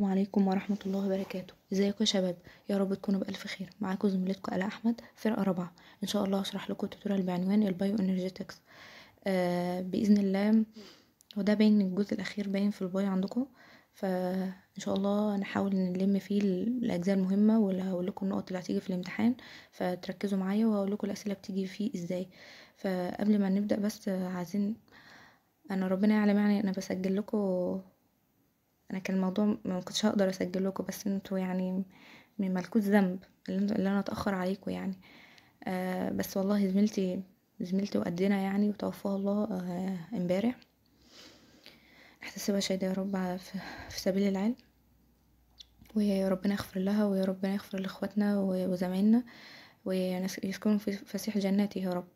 السلام عليكم ورحمة الله وبركاته ازيكم يا شباب يا رب تكونوا بألف خير معاكم زميلتكم آلاء أحمد فرقة رابعة إن شاء الله هشرح لكم التوتوريال بعنوان البايو انرجيتكس آه بإذن الله وده باين الجزء الأخير باين في البايو عندكم فإن شاء الله هنحاول نلم فيه الأجزاء المهمة واللي هقول لكم النقط اللي هتيجي في الامتحان فتركزوا معايا وهقول لكم الأسئلة بتيجي فيه ازاي فقبل ما نبدأ بس عايزين أنا ربنا يعلم يعني أنا بسجل لكم انا كان الموضوع ما كنتش هقدر اسجل لكم بس انتوا يعني ملكوت ذنب اللي انا اتاخر عليكم يعني آه بس والله زميلتي زميلتي وقدنا يعني وتوفاها الله آه، امبارح آه احتسبها شهيده يا رب في, في سبيل العلم ويا ربنا يغفر لها ويا ربنا يغفر لاخواتنا وزمايلنا ويسكنوا في فسيح جناتي يا رب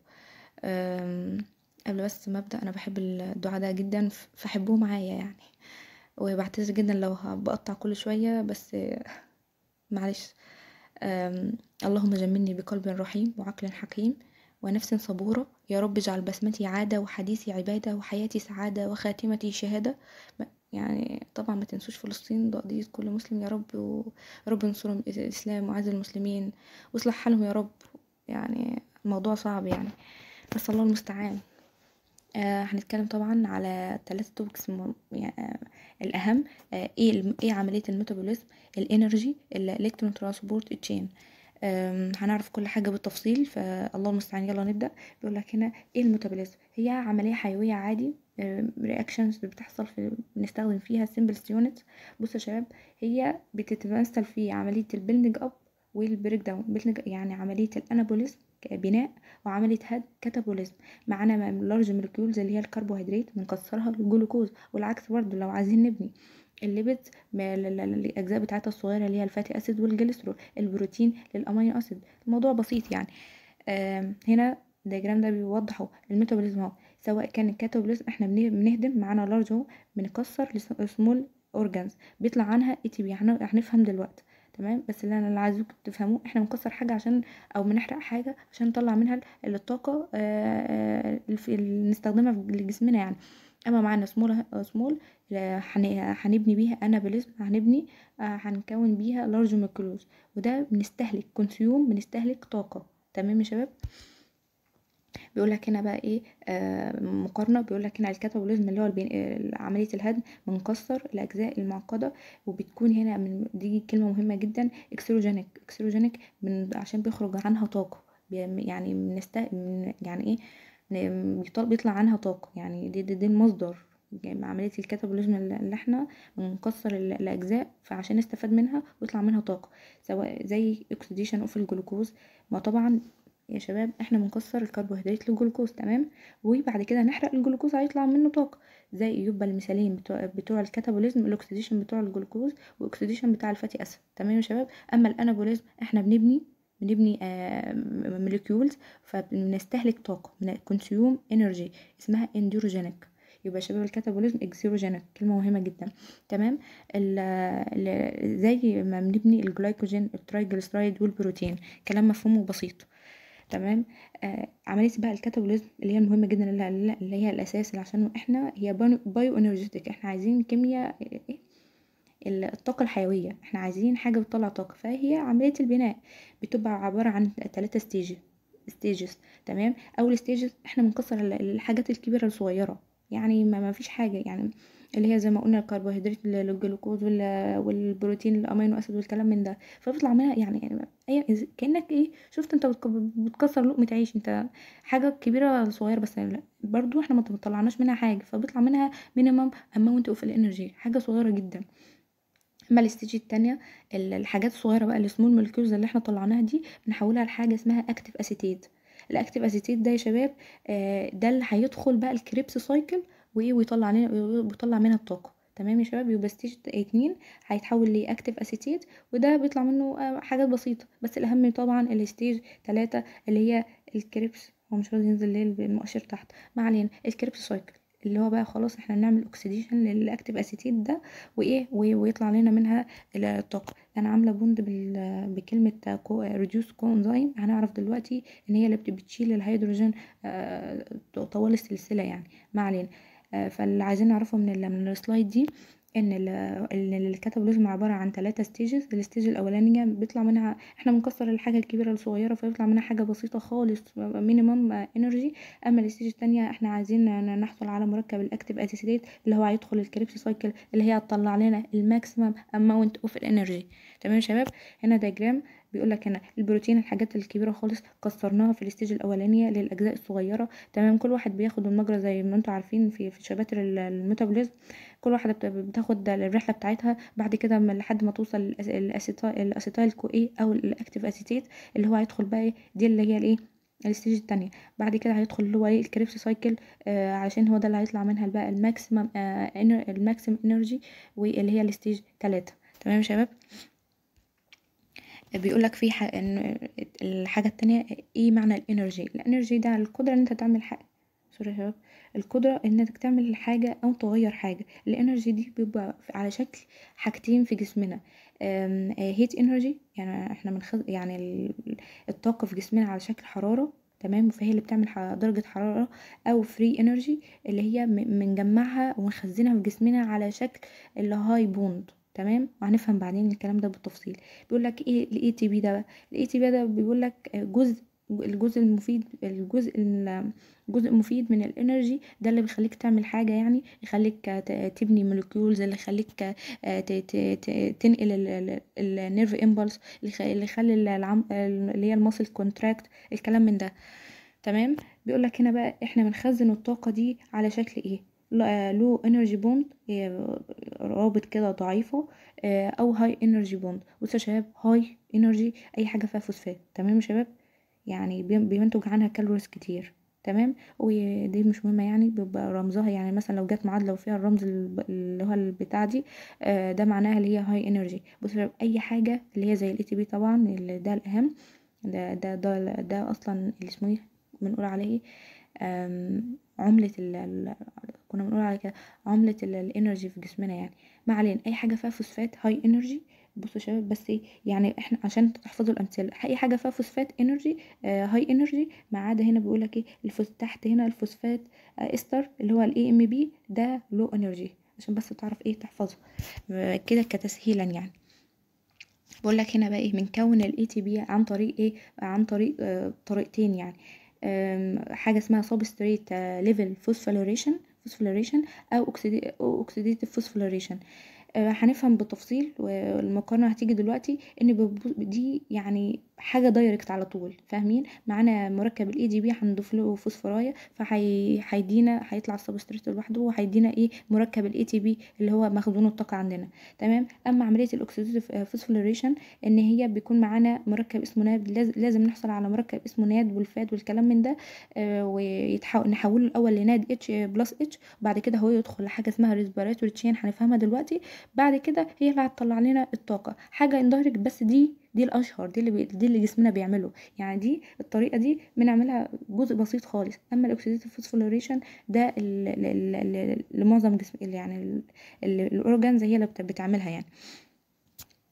قبل بس ما ابدا انا بحب الدعاء ده جدا فحبوه معايا يعني وبعتذر جدا لو بقطع كل شوية بس معلش اللهم جملني بقلب رحيم وعقل حكيم ونفس صبورة يا رب اجعل بسمتي عادة وحديثي عبادة وحياتي سعادة وخاتمتي شهادة يعني طبعا ما تنسوش فلسطين ده قضية كل مسلم يا رب ورب انصر الإسلام وعز المسلمين واصلح حالهم يا رب يعني موضوع صعب يعني بس الله المستعان آه، هنتكلم طبعا على ثلاثة توبكس يعني، آه، الأهم آه إيه إيه عملية الميتابوليزم الإنرجي الإلكترون ترانسبورت تشين هنعرف كل حاجة بالتفصيل فالله المستعان يلا نبدأ بيقول لك هنا إيه الميتابوليزم هي عملية حيوية عادي رياكشنز بتحصل في بنستخدم فيها سيمبلز يونت بصوا يا شباب هي بتتمثل في عملية البيلدنج أب والبريك داون يعني عملية الأنابوليزم بناء وعملية هد كاتابوليزم معانا لارج مولكيولز اللي هي الكربوهيدرات بنكسرها للجلوكوز والعكس برضه لو عايزين نبني الليبيدز الاجزاء بتاعتها الصغيره اللي هي الفاتي اسيد والجليسرول البروتين للامين اسيد الموضوع بسيط يعني هنا الدياجرام ده بيوضحوا الميتابوليزم اهو سواء كان الكاتابوليزم احنا بنهدم معانا لارج اهو بنكسر لسمول اورجانز بيطلع عنها اي تي بي هنفهم دلوقتي تمام بس اللي انا اللي عايزكم تفهموه احنا بنكسر حاجه عشان او بنحرق حاجه عشان نطلع منها الطاقه اللي نستخدمها في جسمنا يعني اما معانا سمول سمول هنبني بيها بالاسم هنبني آه، هنكون بيها لارج ميكروز وده بنستهلك كونسيوم بنستهلك طاقه تمام يا شباب بيقول لك هنا بقى ايه آه، مقارنه بيقول لك هنا الكتب والوزن اللي هو عمليه الهدم بنكسر الاجزاء المعقده وبتكون هنا من دي كلمه مهمه جدا اكسروجينيك اكسلوجينيك عشان بيخرج عنها طاقه يعني بنست يعني ايه بيطلع عنها طاقه يعني دي, دي, دي المصدر يعني عملية الكتب اللي احنا بنكسر الأجزاء فعشان نستفاد منها ويطلع منها طاقة سواء زي اكسديشن اوف الجلوكوز ما طبعا يا شباب احنا بنكسر الكربوهيدرات للجلوكوز تمام وبعد كده نحرق الجلوكوز هيطلع منه طاقه زي يبقى المثالين بتوع, بتوع الكاتابوليزم الاكسديشن بتوع الجلوكوز واكسديشن بتاع الفاتي اسيد تمام يا شباب اما الانابوليزم احنا بنبني بنبني موليكيولز فبنستهلك طاقه كونسيوم انرجي اسمها انديروجينيك يبقى شباب الكاتابوليزم اكسيروجينيك كلمه مهمه جدا تمام زي ما بنبني الجلايكوجين الترايجليسرايد والبروتين كلام مفهوم وبسيط تمام آه عمليه بقى الكاتابوليزم اللي هي المهمه جدا اللي هي الاساس اللي عشان احنا هي بايو انرجيتك احنا عايزين كيمياء إيه؟ الطاقة الحيوية احنا عايزين حاجة بتطلع طاقة فهي عملية البناء بتبقى عبارة عن ثلاثة ستيج ستيجز تمام اول ستيجز احنا بنكسر الحاجات الكبيرة الصغيرة يعني ما فيش حاجة يعني اللي هي زي ما قلنا الكربوهيدرات الجلوكوز والبروتين الامينو اسيد والكلام من ده فبيطلع منها يعني اي يعني كانك ايه شفت انت بتكسر لقمه عيش انت حاجه كبيره صغيره بس لا برضو احنا ما طلعناش منها حاجه فبيطلع منها مينيمم اماونت اوف الانرجي حاجه صغيره جدا اما الاستيج التانية الحاجات الصغيرة بقى السمول مولكيولز اللي احنا طلعناها دي بنحولها لحاجة اسمها اكتف اسيتيت الاكتيف اسيتيت ده يا شباب آه، ده اللي هيدخل بقى الكريبس سايكل ويطلع علينا بيطلع منها الطاقه تمام يا شباب يبقى ستيج اتنين هيتحول لاكتف اسيتيت وده بيطلع منه آه، حاجات بسيطه بس الاهم طبعا الستيج تلاتة اللي هي الكريبس هو مش راضي ينزل ليه المؤشر تحت ما علينا الكريبس سايكل اللي هو بقى خلاص احنا بنعمل اوكسيديشن للاكتيف اسيتيت ده وايه ويطلع لنا منها الطاقه انا عامله بوند بكلمه ريديوس كونزايم هنعرف دلوقتي ان هي اللي بتشيل الهيدروجين آه، طوال السلسله يعني ما علينا آه، فاللي عايزين نعرفه من من السلايد دي ان الكاتابوليزم عباره عن ثلاثه ستيجز الستيج الاولانيه بيطلع منها احنا بنكسر الحاجه الكبيره الصغيره فيطلع منها حاجه بسيطه خالص مينيمم انرجي آه، اما الستيج الثانيه احنا عايزين نحصل على مركب الاكتيف اسيديت اللي هو هيدخل الكريبس سايكل اللي هي هتطلع لنا الماكسيمم اماونت اوف انرجي تمام يا شباب هنا دايجرام بيقول لك هنا البروتين الحاجات الكبيره خالص كسرناها في الاستيج الاولانيه للاجزاء الصغيره تمام كل واحد بياخد المجرى زي ما انتم عارفين في في شباتر الميتابوليزم كل واحده بتاخد الرحله بتاعتها بعد كده لحد ما توصل الاسيتايل كو اي او الاكتيف اسيتيت اللي هو هيدخل بقى ايه دي اللي هي الايه الستيج التانية بعد كده هيدخل اللي هو ايه الكريبس سايكل آه عشان هو ده اللي هيطلع منها بقى الماكسيمم آه الماكسيمم انرجي واللي هي الستيج تلاتة تمام يا شباب بيقولك في إن الحاجة التانية ايه معنى الانرجي الانرجي ده القدرة ان انت تعمل حاجة سوري يا شباب القدرة انك تعمل حاجة او تغير حاجة الانرجي دي بيبقى على شكل حاجتين في جسمنا هيت انرجي آه، يعني احنا بنخز يعني الطاقة في جسمنا على شكل حرارة تمام فهي اللي بتعمل درجة حرارة او فري انرجي اللي هي بنجمعها ونخزنها في جسمنا على شكل الهاي بوند تمام وهنفهم بعدين الكلام ده بالتفصيل بيقول لك ايه الاي تي بي ده الاي تي بي ده بيقول لك جزء الجزء المفيد الجزء الجزء المفيد من الانرجي ده اللي بيخليك تعمل حاجه يعني يخليك تبني مولكيولز اللي يخليك تنقل النيرف امبلس اللي يخلي اللي هي الماسل كونتراكت الكلام من ده تمام بيقول لك هنا بقى احنا بنخزن الطاقه دي على شكل ايه لو انرجي بوند رابط كده ضعيفه آه، او هاي انرجي بوند بص يا شباب هاي انرجي اي حاجه فيها فوسفات تمام يا شباب يعني بينتج عنها كالوريز كتير تمام ودي مش مهمه يعني بيبقى رمزها يعني مثلا لو جت معادله وفيها الرمز اللي هو البتاع دي آه، ده معناها اللي هي هاي انرجي بص اي حاجه اللي هي زي الاي تي بي طبعا اللي ده الاهم ده ده ده, ده اصلا اللي اسمه إيه؟ بنقول عليه عملة ال كنا بنقول على كده عملة الانرجي في جسمنا يعني ما علينا اي حاجة فيها فوسفات هاي انرجي بصوا شباب بس ايه يعني احنا عشان تحفظوا الامثله اي حاجه فيها فوسفات انرجي آه هاي انرجي ما عدا هنا بيقول لك ايه الفوس تحت هنا الفوسفات آه استر اللي هو الاي ام بي ده لو انرجي عشان بس تعرف ايه تحفظه كده كتسهيلا يعني بقول لك هنا بقى ايه بنكون الاي تي بي عن طريق ايه عن طريق آه طريقتين يعني حاجه اسمها سبستريت ليفل فوسفوريليشن فوسفوريليشن او اوكسيديتيف فوسفوريليشن آه، هنفهم بالتفصيل والمقارنه هتيجي دلوقتي ان دي يعني حاجه دايركت على طول فاهمين معانا مركب الاي دي بي هنضيف له فوسفورايه فهيدينا هيطلع السبستريت لوحده وهيدينا ايه مركب الاي تي بي اللي هو مخزون الطاقه عندنا تمام اما عمليه الاكسيديتيف آه، فوسفوريشن ان هي بيكون معانا مركب اسمه ناد لازم نحصل على مركب اسمه ناد والفاد والكلام من ده آه، ويتحول نحوله الاول لناد اتش بلس اتش بعد كده هو يدخل لحاجه اسمها ريسبيراتوري تشين هنفهمها دلوقتي بعد كده هي اللي هتطلع لنا الطاقه حاجه اندايركت بس دي دي الاشهر دي اللي بي... دي اللي جسمنا بيعمله يعني دي الطريقه دي بنعملها جزء بسيط خالص اما الاكسيديتيف فوسفوريشن ده اللي معظم جسم يعني الاورجانز هي اللي بتعملها يعني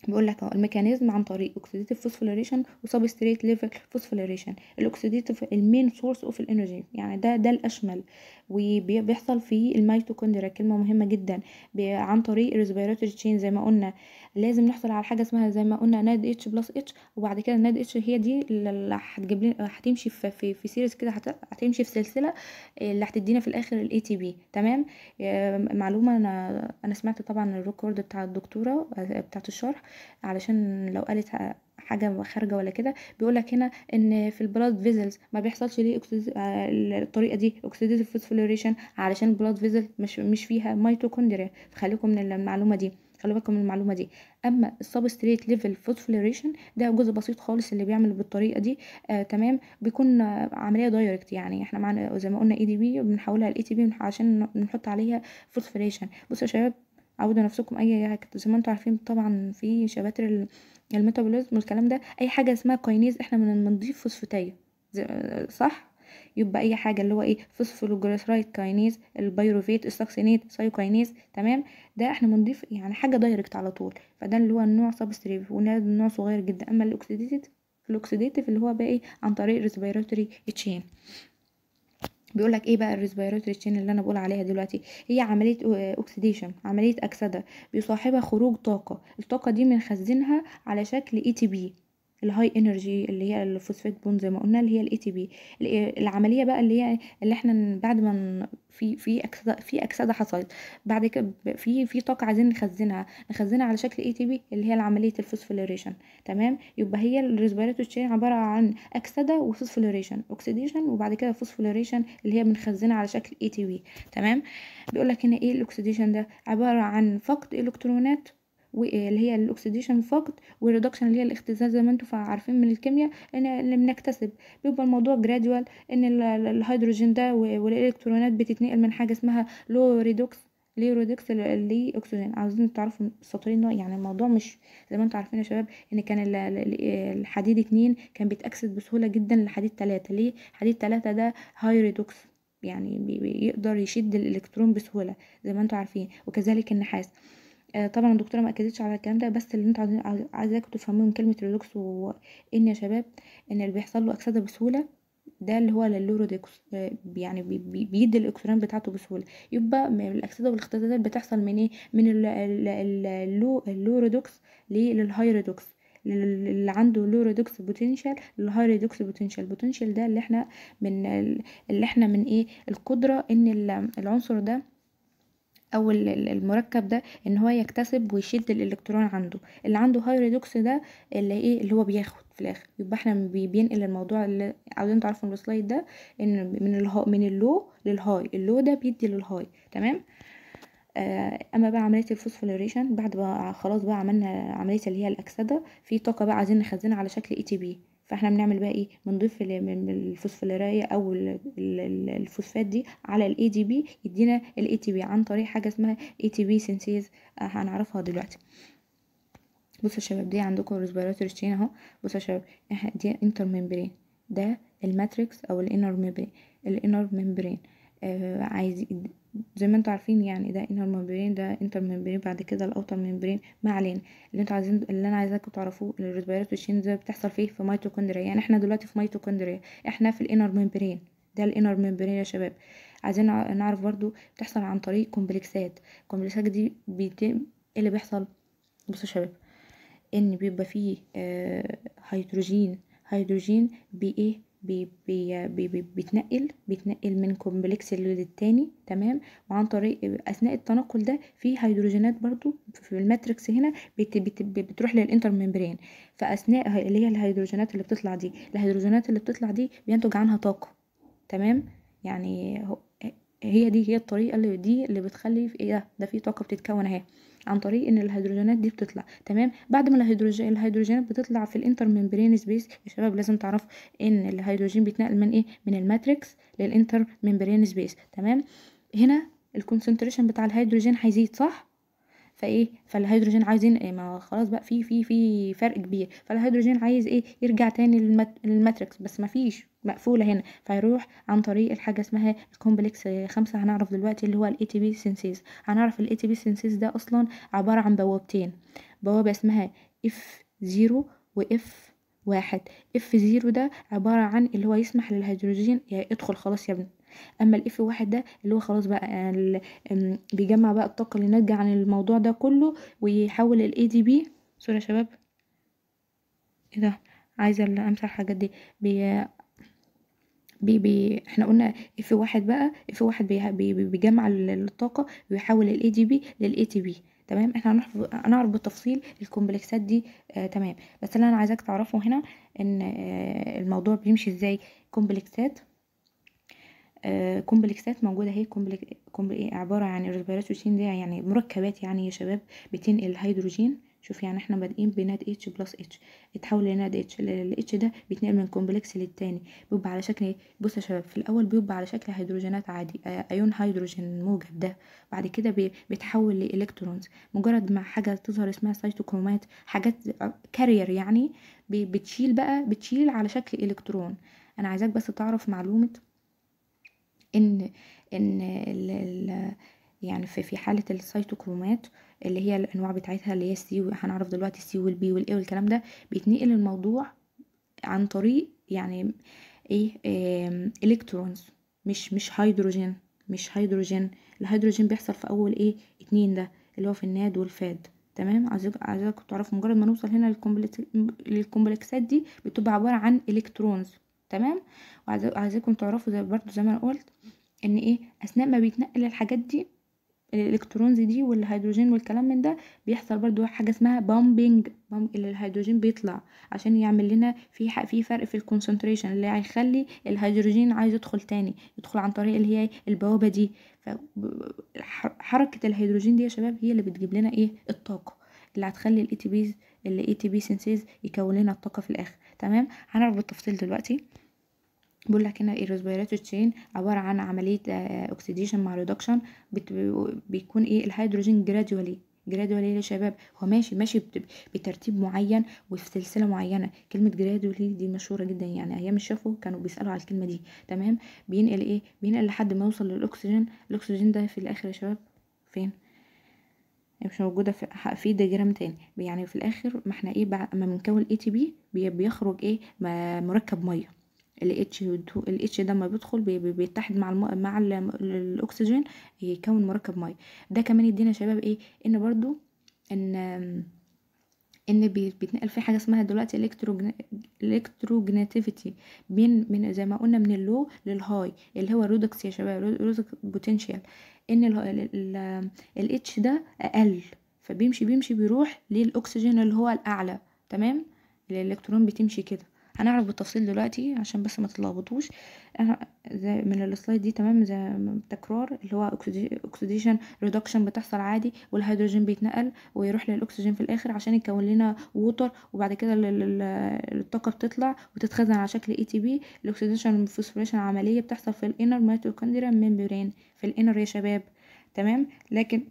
بيقول لك اهو الميكانيزم عن طريق اوكسيديتيف فوسفوريليشن وسبستريت ليفل فوسفوريليشن الاوكسيديتيف المين سورس اوف الانرجي يعني ده ده الاشمل وبيحصل في الميتوكوندريا كلمه مهمه جدا عن طريق الريسبيراتوري تشين زي ما قلنا لازم نحصل على حاجه اسمها زي ما قلنا ناد اتش بلس اتش وبعد كده الناد اتش هي دي اللي هتجيب لنا هتمشي في في, في سيريز كده هتمشي في سلسله اللي هتدينا في الاخر الاي تي بي تمام آه، معلومه انا انا سمعت طبعا الريكورد بتاع الدكتوره آه، بتاعه الشرح علشان لو قالت حاجه خارجه ولا كده بيقول لك هنا ان في البلاد فيزلز ما بيحصلش ليه أكسيد... آه، الطريقه دي اوكسيديتيف فوسفوريليشن علشان البلاد فيزل مش مش فيها ميتوكوندريا فخليكم من المعلومه دي خلي بالكم من المعلومه دي اما السبستريت ليفل فوسفوريليشن ده جزء بسيط خالص اللي بيعمل بالطريقه دي آه تمام بيكون عمليه دايركت يعني احنا معانا زي ما قلنا اي دي بي بنحولها لاي تي بي عشان نحط عليها فوسفوريليشن بصوا يا شباب عودوا نفسكم اي زي ما انتم عارفين طبعا في شباتر الميتابوليزم والكلام ده اي حاجه اسمها كاينيز احنا بنضيف فوسفاتيه صح يبقى اي حاجه اللي هو ايه فوسفولوجليسرايد كاينيز البيروفيت السكسينيت سايوكاينيز تمام ده احنا بنضيف يعني حاجه دايركت على طول فده اللي هو النوع سبستريف وده نوع صغير جدا اما الاكسيديتيف الاكسيديتيف اللي هو بقى ايه عن طريق ريسبيراتوري تشين بيقول لك ايه بقى الريسبيراتوري تشين اللي انا بقول عليها دلوقتي هي عمليه اكسديشن آه، عمليه اكسده بيصاحبها خروج طاقه الطاقه دي بنخزنها على شكل اي تي بي الهاي انرجي اللي هي الفوسفات بون زي ما قلنا اللي هي الاي تي بي العمليه بقى اللي هي اللي احنا بعد ما في في اكسده في اكسده حصلت بعد كده في في طاقه عايزين نخزنها نخزنها على شكل اي تي بي اللي هي عمليه الفوسفوريليشن تمام يبقى هي الريسبيراتور تشين عباره عن اكسده وفوسفوريليشن اوكسيديشن وبعد كده فوسفوريليشن اللي هي بنخزنها على شكل اي تي بي تمام بيقول لك هنا ايه الاكسيديشن ده عباره عن فقد الكترونات اللي هي الاكسديشن فقط والريدكشن اللي هي الاختزال زي ما انتم عارفين من الكيمياء اللي بنكتسب بيبقى الموضوع جرادوال ان الهيدروجين ده والالكترونات بتتنقل من حاجه اسمها لو ريدوكس ليه ريدكس ليه اكسجين عاوزين تعرفوا السطرين يعني الموضوع مش زي ما انتم عارفين يا شباب ان كان الحديد اتنين كان بيتاكسد بسهوله جدا لحديد تلاتة ليه حديد تلاتة ده هاي ريدوكس يعني بيقدر يشد الالكترون بسهوله زي ما انتم عارفين وكذلك النحاس آه، طبعا الدكتوره ما اكدتش على الكلام ده بس اللي انتوا عايزاكم تفهموه من كلمه ريدوكس وان يا شباب ان اللي بيحصل له اكسده بسهوله ده اللي هو اللورودكس آه، يعني بيدي الاكسران بتاعته بسهوله يبقى الاكسده والاختلطات بتحصل من ايه من اللورودكس للهايرودكس اللي عنده لو بوتنشال الهاي ريدوكس بوتنشال بوتنشال ده اللي احنا من اللي احنا من ايه القدره ان العنصر ده او المركب ده ان هو يكتسب ويشد الالكترون عنده اللي عنده هاي ريدوكس ده اللي ايه اللي هو بياخد في الاخر يبقى احنا بينقل الموضوع اللي عاوزين تعرفوا من السلايد ده ان من الهو من اللو للهاي اللو ده بيدي للهاي تمام آه، اما بقى عمليه الفوسفوريشن بعد بقى خلاص بقى عملنا عمليه اللي هي الاكسده في طاقه بقى عايزين نخزنها على شكل اي تي بي فاحنا بنعمل بقى ايه بنضيف الفوسفولارايه او الفوسفات دي على الاي دي بي يدينا الاي تي بي عن طريق حاجه اسمها اي تي بي سينثيز هنعرفها دلوقتي بصوا يا شباب دي عندكم الريسبيراتوري تشين اهو بصوا يا شباب دي انتر ميمبرين ده الماتريكس او الانر ميمبرين الانر ميمبرين آه، عايز زي ما انتوا عارفين يعني ده انهر ممبرين ده انتر ممبرين بعد كده الاوتر ممبرين ما علينا اللي انتوا عايزين اللي انا عايزاكم تعرفوه الريسبيرات والشين ده بتحصل فيه في ميتوكوندريا يعني احنا دلوقتي في ميتوكوندريا احنا في الانر ممبرين ده الانر ممبرين يا شباب عايزين نعرف برضو بتحصل عن طريق كومبلكسات كومبلكسات دي بيتم ايه اللي بيحصل بصوا يا شباب ان بيبقى فيه هيدروجين هيدروجين هيدروجين ايه بي بي بي بيتنقل بيتنقل من كومبلكس التاني تمام وعن طريق اثناء التنقل ده في هيدروجينات برضو في الماتريكس هنا بت بت بتروح للانتر ممبرين فاثناء اللي هي الهيدروجينات اللي بتطلع دي الهيدروجينات اللي بتطلع دي بينتج عنها طاقه تمام يعني هي دي هي الطريقه اللي دي اللي بتخلي ايه ده في طاقه بتتكون اهي عن طريق ان الهيدروجينات دي بتطلع تمام بعد ما الهيدروجين الهيدروجينات بتطلع في الانتر ممبرين سبيس يا شباب لازم تعرفوا ان الهيدروجين بيتنقل من ايه من الماتريكس للانتر ممبرين سبيس تمام هنا الكونسنتريشن بتاع الهيدروجين هيزيد صح فايه فالهيدروجين عايزين إيه ما خلاص بقى في في في فرق كبير فالهيدروجين عايز ايه يرجع تاني للماتريكس بس ما فيش مقفوله هنا فيروح عن طريق الحاجه اسمها الكومبلكس خمسة هنعرف دلوقتي اللي هو الاي تي بي سينسيز هنعرف الاي تي بي سينسيز ده اصلا عباره عن بوابتين بوابه اسمها اف زيرو واف واحد اف زيرو ده عبارة عن اللي هو يسمح للهيدروجين يدخل خلاص يا ابني اما الاف واحد ده اللي هو خلاص بقى بيجمع بقى الطاقه اللي ناتجه عن الموضوع ده كله ويحول الاي دي بي سوري يا شباب ايه ده عايزه امسح الحاجات دي بي بي بي احنا قلنا اف واحد بقى اف واحد بي بيجمع الطاقه ويحول الاي دي بي للاي تي بي تمام احنا هنعرف هنعرف بالتفصيل الكومبلكسات دي آه تمام بس اللي انا عايزاك تعرفه هنا ان آه الموضوع بيمشي ازاي كومبلكسات آه، كومبلكسات موجودة اهي كومبلك كومبل ايه عبارة عن الريفيراسوسين ده يعني مركبات يعني يا شباب بتنقل الهيدروجين شوف يعني احنا بادئين بناد اتش بلس اتش اتحول لناد اتش الاتش ده بيتنقل من كومبلكس للتاني بيبقى على شكل ايه بص يا شباب في الاول بيبقى على شكل هيدروجينات عادي ايون آه، هيدروجين موجب ده بعد كده بيتحول لالكترونز مجرد ما حاجه تظهر اسمها سيتوكرومات حاجات كارير يعني بتشيل بقى بتشيل على شكل الكترون انا عايزاك بس تعرف معلومه ان ان ال ال يعني في في حاله السيتوكرومات اللي هي الانواع بتاعتها اللي هي السي هنعرف دلوقتي السي والبي والاي والكلام ده بيتنقل الموضوع عن طريق يعني ايه, إيه الكترونز مش مش هيدروجين مش هيدروجين الهيدروجين بيحصل في اول ايه اتنين ده اللي هو في الناد والفاد تمام عايزك تعرفوا مجرد ما نوصل هنا للكومبلكسات دي بتبقى عباره عن الكترونز تمام وعايزاكم تعرفوا زي برضو زي ما قلت ان ايه اثناء ما بيتنقل الحاجات دي الالكترونز دي والهيدروجين والكلام من ده بيحصل برضو حاجه اسمها بامبنج بامب اللي الهيدروجين بيطلع عشان يعمل لنا في في فرق في الكونسنتريشن اللي هيخلي الهيدروجين عايز يدخل تاني يدخل عن طريق اللي هي البوابه دي فحركه الهيدروجين دي يا شباب هي اللي بتجيب لنا ايه الطاقه اللي هتخلي الاي تي بيز الاي تي بي سينسيز يكون لنا الطاقه في الاخر تمام هنعرف بالتفصيل دلوقتي بقول لك هنا الريسبيراتور تشين عباره عن عمليه اوكسيديشن آه، مع ريدكشن بيكون ايه الهيدروجين جراديولي جرادولي يا شباب هو ماشي ماشي بترتيب معين وفي سلسله معينه كلمه جرادولي دي مشهوره جدا يعني ايام الشفو كانوا بيسالوا على الكلمه دي تمام بينقل ايه بينقل لحد ما يوصل للاكسجين الاكسجين ده في الاخر يا شباب فين مش موجوده في في ديجرام تاني يعني في الاخر ما احنا ايه بعد ما بنكون اي تي بي بيخرج ايه مركب ميه الاتش الاتش ده لما بيدخل بيتحد مع الماء مع الاكسجين يكون مركب ميه ده كمان يدينا يا شباب ايه ان برضو ان ان بيتنقل في حاجه اسمها دلوقتي الكترو بين من زي ما قلنا من اللو للهاي اللي هو رودكس يا شباب رودكس بوتنشال ان الاتش ده اقل فبيمشي بيمشي بيروح للاكسجين اللي هو الاعلى تمام الالكترون بتمشي كده هنعرف بالتفصيل دلوقتي عشان بس ما تتلخبطوش من السلايد دي تمام زي تكرار اللي هو اكسديشن ريدكشن بتحصل عادي والهيدروجين بيتنقل ويروح للاكسجين في الاخر عشان يكون لنا ووتر وبعد كده الطاقه بتطلع وتتخزن على شكل اي تي بي الاكسديشن والفوسفوريشن عمليه بتحصل في الانر ميتوكوندريا ميمبرين في الانر يا شباب تمام لكن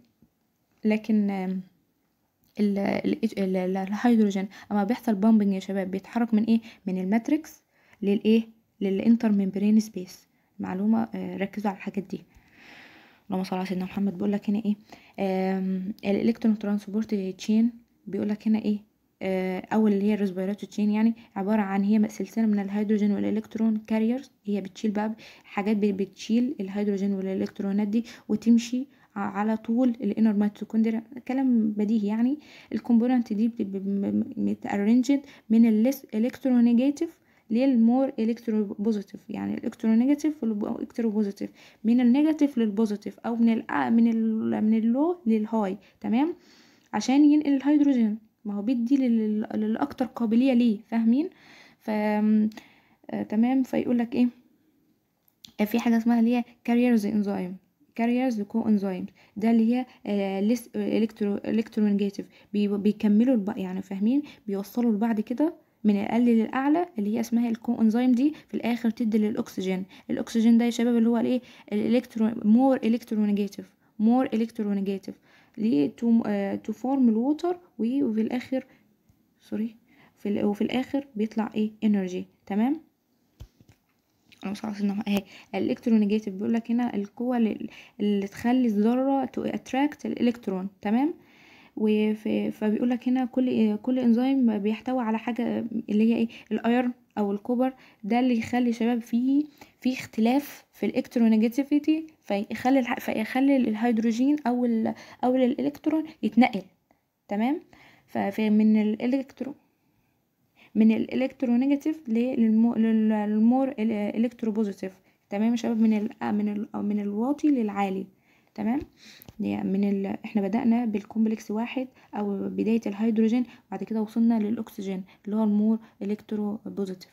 لكن الهيدروجين اما بيحصل بومبنج يا شباب بيتحرك من ايه من الماتريكس للايه للانتر ميمبرين سبيس معلومه آه، ركزوا على الحاجات دي اللهم صل على سيدنا محمد بيقول لك هنا ايه الالكترون ترانسبورت تشين بيقول لك هنا ايه آه، اول اللي هي الريسبيراتوري تشين يعني عباره عن هي سلسله من الهيدروجين والالكترون كاريرز هي بتشيل بقى حاجات بتشيل الهيدروجين والالكترونات دي وتمشي على طول الانر ميتوكوندريا كلام بديهي يعني الكومبوننت دي متارنجد من الليس الكترونيجاتيف للمور الكترو بوزيتيف يعني الالكترو نيجاتيف والالكترو بوزيتيف من النيجاتيف للبوزيتيف او من ال من ال من اللو للهاي تمام عشان ينقل الهيدروجين ما هو بيدي للاكتر قابليه ليه فاهمين ف آه، تمام فيقول لك ايه في حاجه اسمها اللي هي كاريرز انزايم كاريرز كو انزيمز ده اللي هي ليس الكترو الكترونيجاتيف بيكملوا البق يعني فاهمين بيوصلوا لبعض كده من الاقل للاعلى اللي هي اسمها الكو انزيم دي في الاخر تدي للاكسجين الاكسجين ده يا شباب اللي هو الايه الالكترو مور الكترونيجاتيف مور الكترونيجاتيف ليه تو تو فورم الووتر وفي الاخر سوري في وفي الاخر بيطلع ايه انرجي تمام انا مش عارفه ان اهي إيه، الالكترونيجيتيف بيقول لك هنا القوه اللي تخلي الذره تو اتراكت الالكترون تمام فبيقول لك هنا كل كل انزيم بيحتوي على حاجه اللي هي ايه الايرن او الكوبر ده اللي يخلي شباب فيه في اختلاف في الالكترونيجاتيفيتي فيخلي فيخلي الهيدروجين او او الالكترون يتنقل تمام فمن الالكترون من الالكترونيجاتيف للمور بوزيتيف تمام يا شباب من ال آه، من الـ آه، من الواطي للعالي تمام من ال... احنا بدأنا بالكومبلكس واحد او بداية الهيدروجين بعد كده وصلنا للاكسجين اللي هو المور الكترو بوزيتيف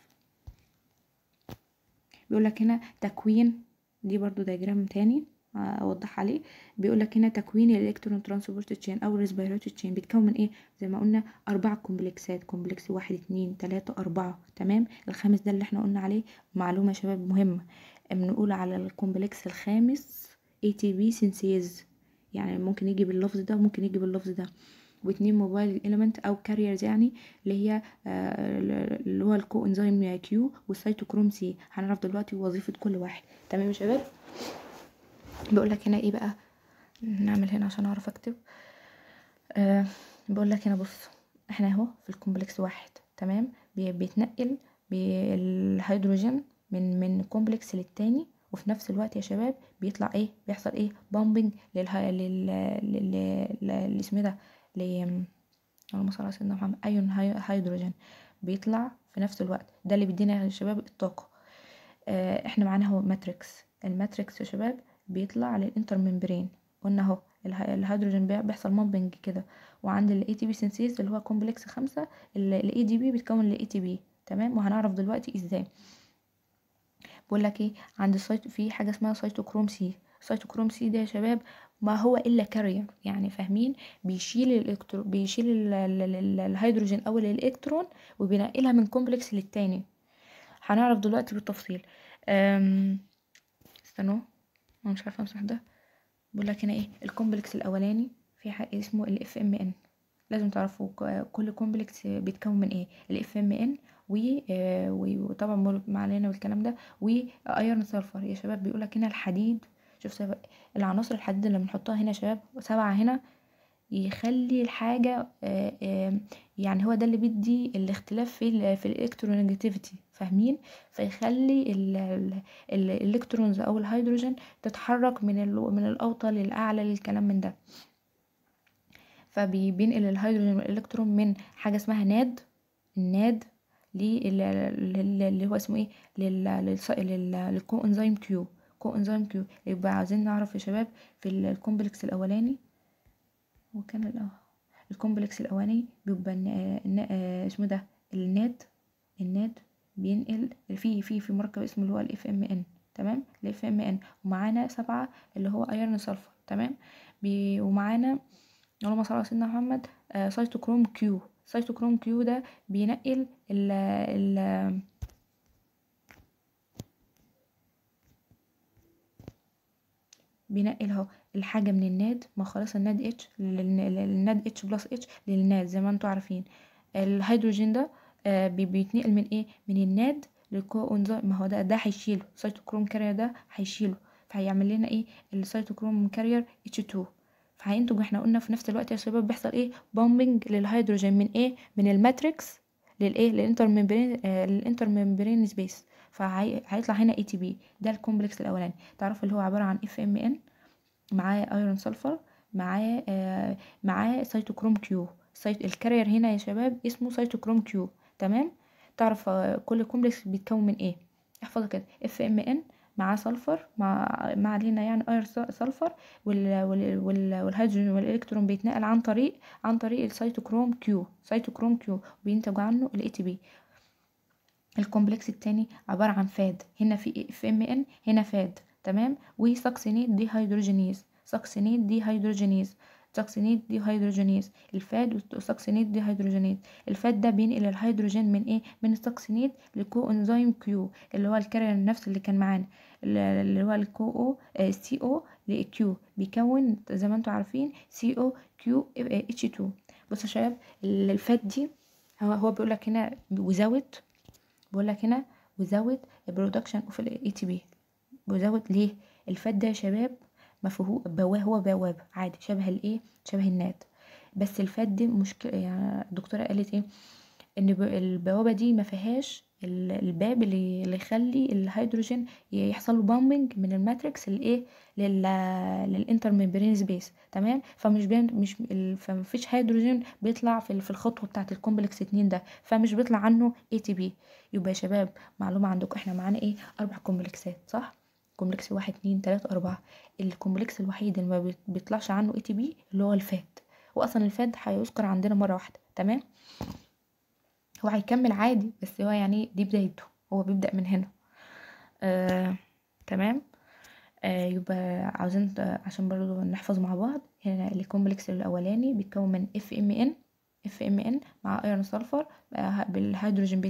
بيقول لك هنا تكوين دي برضو دايجرام تاني آه، اوضح عليه بيقول لك هنا تكوين الالكترون ترانسبورت تشين او ريسبيراتوري تشين بيتكون من ايه زي ما قلنا اربع كومبلكسات كومبلكس واحد اتنين تلاته اربعه تمام الخامس ده اللي احنا قلنا عليه معلومه شباب مهمه بنقول على الكومبلكس الخامس اي تي بي سينسيز يعني ممكن يجي باللفظ ده ممكن يجي باللفظ ده واتنين موبايل اليمنت او كاريرز يعني اللي هي آه، اللي هو الكو انزيم كيو والسيتوكروم سي هنعرف دلوقتي وظيفه كل واحد تمام يا شباب بقولك هنا ايه بقى نعمل هنا عشان اعرف اكتب أه بقولك هنا بص احنا اهو في الكومبلكس واحد تمام بيتنقل بالهيدروجين من من كومبلكس للتاني وفي نفس الوقت يا شباب بيطلع ايه بيحصل ايه بامبنج للها لل لل اسمه ايه ده ل اللهم صل على سيدنا محمد ايون هيدروجين بيطلع في نفس الوقت ده اللي بيدينا يا شباب الطاقه آه، احنا معانا هو ماتريكس الماتريكس يا شباب بيطلع للانتر ممبرين قلنا اهو الهيدروجين بيحصل مومبنج كده وعند الاي تي بي سينثيز اللي هو كومبلكس خمسة الاي دي بي بيتكون الاي تي بي تمام وهنعرف دلوقتي ازاي بقول لك ايه عند السايت في حاجه اسمها سايتوكروم سي سايتوكروم سي ده يا شباب ما هو الا كارير يعني فاهمين بيشيل الالكترو بيشيل الهيدروجين او الالكترون وبينقلها من كومبلكس للتاني هنعرف دلوقتي بالتفصيل استنوا انا مش عارفه امسح ده بقول لك هنا ايه الكومبلكس الاولاني في حاجه اسمه الاف ام ان لازم تعرفوا كل كومبلكس بيتكون من ايه الاف ام ان وطبعا معلنا والكلام ده وايرن آه، سلفر يا شباب بيقولك هنا الحديد شوف العناصر الحديد اللي بنحطها هنا يا شباب سبعة هنا يخلي الحاجة آه، آه، يعني هو ده اللي بيدي الاختلاف في الـ في الالكترونيجاتيفيتي فاهمين فيخلي الـ الـ الالكترونز او الهيدروجين تتحرك من من الاوطى للاعلى للكلام من ده فبينقل الهيدروجين والالكترون من حاجه اسمها ناد الناد اللي هو اسمه ايه للكو انزيم كيو كو انزيم كيو يبقى عايزين نعرف يا شباب في الكومبلكس الاولاني وكان الأه... الكومبلكس الأولاني بيبقى آه، آه، اسمه ده النات النات بينقل في في في مركب اسمه اللي هو الاف ام ان تمام الاف ام ان ومعانا سبعة اللي هو ايرن سلفر تمام بي ومعانا اللهم صل على سيدنا محمد آه سايتوكروم كيو سايتوكروم كيو ده بينقل ال ال بينقل اهو الحاجة من الناد ما خلاص الناد اتش للناد اتش بلس اتش للناد زي ما انتوا عارفين الهيدروجين ده آه، بيتنقل من ايه من الناد للكو ما هو ده ده هيشيله سيتوكروم كارير ده هيشيله فهيعمل لنا ايه السيتوكروم كارير اتش 2 فهينتج احنا قلنا في نفس الوقت يا شباب بيحصل ايه بومبنج للهيدروجين من ايه من الماتريكس للايه للانتر ميمبرين للانتر ميمبرين سبيس فهيطلع هنا اي تي بي ده الكومبلكس الاولاني تعرفوا اللي هو عباره عن اف ام ان معاه ايرون سلفر معاه آه معاه سيتوكروم كيو سيت الكارير هنا يا شباب اسمه سيتوكروم كيو تمام تعرف آه، كل كومبلكس بيتكون من ايه احفظه كده اف ام ان مع سلفر مع ما علينا يعني اير سلفر وال... وال... والهيدروجين والالكترون بيتنقل عن طريق عن طريق السيتوكروم كيو سيتوكروم كيو بينتج عنه الاي تي بي الكومبلكس التاني عبارة عن فاد هنا في اف ام ان هنا فاد تمام وساكسينيت دي هيدروجينيز ساكسينيت دي هيدروجينيز ساكسينيت دي هيدروجينيز الفاد وساكسينيت دي هيدروجينيز الفاد ده بينقل الهيدروجين من ايه من الساكسينيت لكو انزيم كيو اللي هو الكارير نفس اللي كان معانا اللي هو الكو او آه، سي او لكيو بيكون زي ما انتم عارفين سي او كيو اتش 2 بصوا يا شباب الفات دي هو هو بيقول لك هنا وزاوت بيقول لك هنا وزاوت برودكشن اوف الاي تي بي بزود ليه الفات ده يا شباب مفهو بواه هو بواب عادي شبه الايه شبه النات بس الفات دي مشكله يعني الدكتوره قالت ايه ان البوابه دي ما فيهاش الباب اللي يخلي الهيدروجين يحصل له بامبنج من الماتريكس للايه للانتر ميمبرين سبيس تمام فمش بين مش فمفيش هيدروجين بيطلع في, في الخطوه بتاعه الكومبلكس 2 ده فمش بيطلع عنه اي تي بي يبقى يا شباب معلومه عندكم احنا معانا ايه اربع كومبلكسات صح كومبلكس واحد اتنين تلاتة أربعة الكومبلكس الوحيد اللي ما بيطلعش عنه اي تي بي اللي هو الفات وأصلا الفات هيذكر عندنا مرة واحدة تمام هو هيكمل عادي بس هو يعني دي بدايته هو بيبدأ من هنا آه، تمام آه، يبقى عاوزين آه، عشان برضو نحفظ مع بعض هنا آه، الكومبلكس الأولاني بيتكون من اف ام ان اف ام ان مع ايرون آه، سلفر بالهيدروجين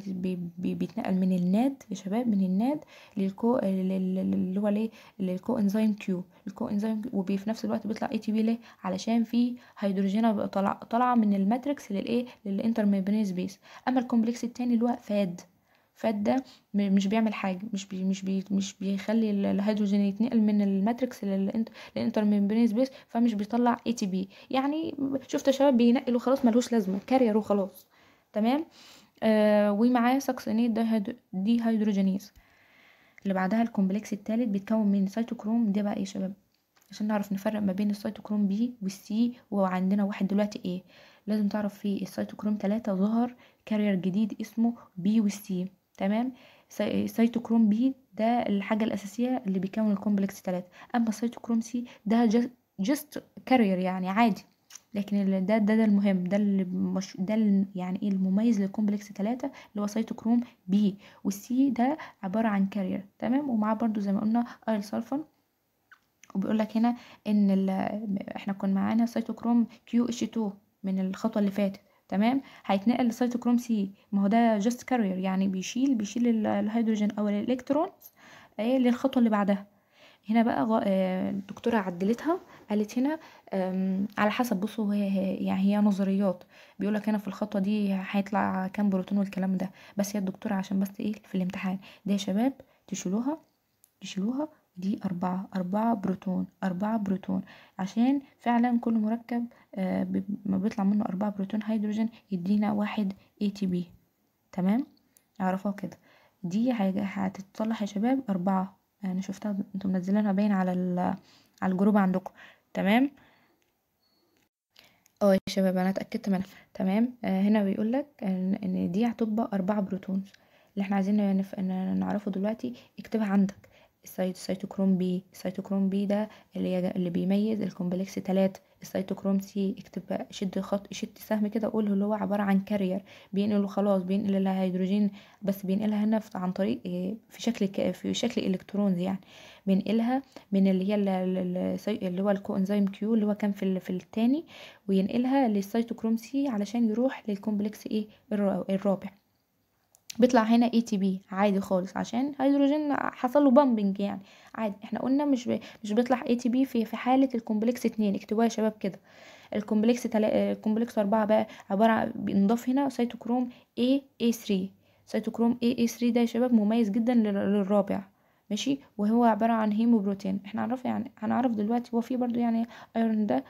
بيتنقل من الناد يا شباب من الناد للكو اللي هو ليه للكو انزيم كيو الكو انزيم وفي نفس الوقت بيطلع اي تي بي ليه علشان في هيدروجين طالعه من الماتريكس للايه للانتر ميمبرين سبيس اما الكومبلكس التاني اللي هو فاد ده مش بيعمل حاجه مش بي مش بي مش بيخلي الهيدروجين يتنقل من الماتريكس للانتر ميمبرين سبيس فمش بيطلع اي تي بي يعني شفت يا شباب بينقل وخلاص ملوش لازمه كارير وخلاص تمام آه ومعاه سكسينيت دي هيدروجينيز اللي بعدها الكومبلكس الثالث بيتكون من سيتوكروم ده بقى ايه يا شباب عشان نعرف نفرق ما بين السيتوكروم بي والسي وعندنا واحد دلوقتي ايه لازم تعرف في السيتوكروم 3 ظهر كارير جديد اسمه بي والسي تمام سيتوكروم بي ده الحاجة الأساسية اللي بيكون الكومبلكس 3 أما سيتوكروم سي ده جست كارير يعني عادي لكن ده ده ده المهم ده اللي مش ده اللي يعني ايه المميز للكومبلكس 3 اللي هو سيتوكروم بي والسي ده عباره عن كارير تمام ومعاه برضو زي ما قلنا ايل سلفون وبيقول لك هنا ان احنا كنا معانا سيتوكروم كيو اتش 2 من الخطوه اللي فاتت تمام هيتنقل لسيتوكروم سي ما هو ده جاست كارير يعني بيشيل بيشيل الهيدروجين او الالكترونز ايه للخطوه اللي بعدها هنا بقى آه، الدكتوره عدلتها قالت هنا على حسب بصوا هي, هي يعني هي نظريات بيقول لك هنا في الخطوه دي هيطلع كام بروتون والكلام ده بس هي الدكتوره عشان بس ايه في الامتحان ده يا شباب تشيلوها تشيلوها دي أربعة أربعة بروتون أربعة بروتون عشان فعلا كل مركب آه، ما بيطلع منه أربعة بروتون هيدروجين يدينا واحد اي تي بي تمام اعرفوها كده دي حاجة هتتصلح يا شباب أربعة أنا شفتها انتم منزلينها باين على على الجروب عندكم تمام اه يا شباب انا اتاكدت منها تمام آه هنا بيقول لك ان, دي هتبقى أربعة بروتون اللي احنا عايزين نعرفه دلوقتي اكتبها عندك السيتوكروم بي السيتوكروم بي ده اللي اللي بيميز الكومبلكس 3 السيتوكروم سي اكتب شد خط شد سهم كده قول اللي هو عباره عن كارير بينقله خلاص بينقل الهيدروجين بس بينقلها هنا عن طريق آه، في شكل في شكل الكترونز يعني بينقلها من اللي هي اللي هو الكوانزيم كيو اللي هو كان في في الثاني وينقلها للسيتوكروم سي علشان يروح للكومبلكس ايه الرابع بيطلع هنا اي تي بي عادي خالص عشان هيدروجين حصل له بامبنج يعني عادي احنا قلنا مش بي مش بيطلع اي تي بي في في حاله الكومبلكس 2 اكتبوها يا شباب كده الكومبلكس تل... الكومبلكس 4 بقى عباره بنضاف هنا سيتوكروم اي اي 3 سيتوكروم اي اي 3 ده يا شباب مميز جدا للرابع ماشي وهو عبارة عن هيموبروتين احنا هنعرف يعني هنعرف دلوقتي هو في برضو يعني ايرون ده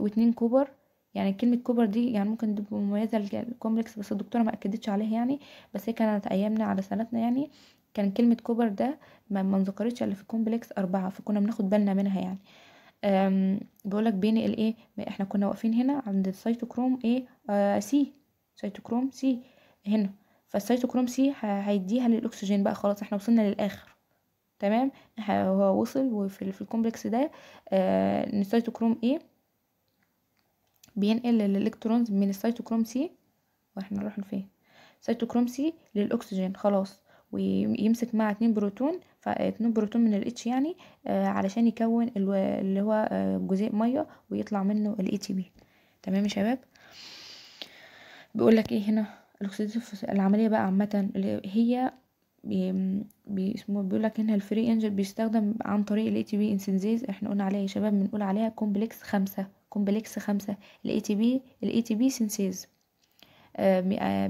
واتنين كوبر يعني كلمة كوبر دي يعني ممكن تبقى مميزة للكومبلكس بس الدكتورة ما أكدتش عليها يعني بس هي كانت أيامنا على سنتنا يعني كان كلمة كوبر ده ما منذكرتش إلا في كومبلكس أربعة فكنا بناخد بالنا منها يعني بقولك بين الايه احنا كنا واقفين هنا عند السيتوكروم ايه آه سي سيتوكروم سي هنا فالسيتوكروم سي هيديها للاكسجين بقى خلاص احنا وصلنا للاخر تمام هو وصل وفي الكومبلكس ده آه السيتوكروم ايه بينقل الالكترونز من السيتوكروم سي واحنا نروح لفين سيتوكروم سي للاكسجين خلاص ويمسك مع اتنين بروتون فاتنين بروتون من الاتش يعني آه علشان يكون اللي هو آه، جزيء ميه ويطلع منه الاي تي بي تمام يا شباب بيقول لك ايه هنا الاكسيديف العمليه بقى عامه هي اسمه بيقول لك هنا الفري انجل بيستخدم عن طريق الاي تي بي انسنزيز احنا قلنا عليها يا شباب بنقول عليها كومبلكس خمسة كومبلكس خمسة الاي تي آه، بي الاي آه، تي بي سينسيز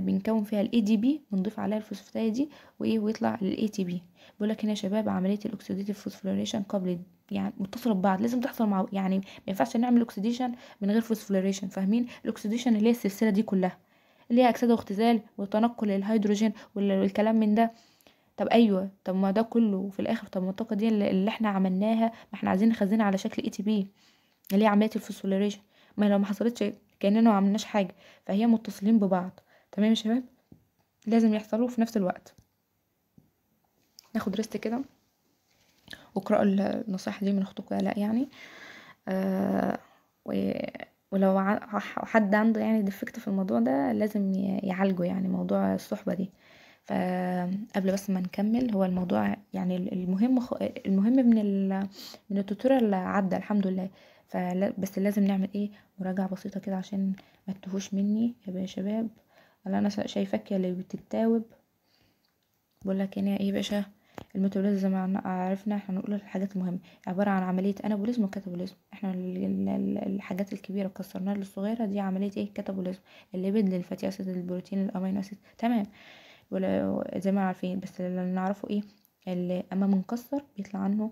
بنكون فيها الاي دي بي بنضيف عليها الفوسفاتاية دي وايه ويطلع الاي تي بي بيقول لك هنا يا شباب عمليه الاكسيديتيف فوسفوريليشن قبل يعني متصله ببعض لازم تحصل مع يعني ما ينفعش نعمل اوكسيديشن من غير فوسفوريليشن فاهمين الاكسيديشن اللي هي السلسله دي كلها اللي هي اكسده واختزال وتنقل الهيدروجين والكلام من ده طب ايوه طب ما ده كله في الاخر طب ما الطاقه دي اللي احنا عملناها ما احنا عايزين نخزنها على شكل اي تي بي ليه عمليه الفوسفوريليشن ما لو ما حصلتش كاننا ما عملناش حاجه فهي متصلين ببعض تمام يا شباب لازم يحصلوا في نفس الوقت ناخد ريست كده واقرأوا النصيحة دي من أختكم لا يعني آه و... ولو حد عنده يعني ديفكت في الموضوع ده لازم يعالجه يعني موضوع الصحبة دي فقبل بس ما نكمل هو الموضوع يعني المهم المهم من من التوتوريال عدى الحمد لله بس لازم نعمل ايه مراجعة بسيطة كده عشان ما تتهوش مني يا شباب انا شايفاك يا اللي بتتاوب بقول لك هنا إيه،, ايه يا باشا الميتابوليزم زي ما عرفنا هنقول الحاجات المهمه عباره عن عمليه انابوليزم وكاتابوليزم احنا الحاجات الكبيره كسرناها للصغيره دي عمليه ايه كاتابوليزم الليبيد الفاتي اسيد البروتين الامينو اسيد تمام زي ما عارفين بس اللي نعرفه ايه اللي اما منكسر بيطلع عنه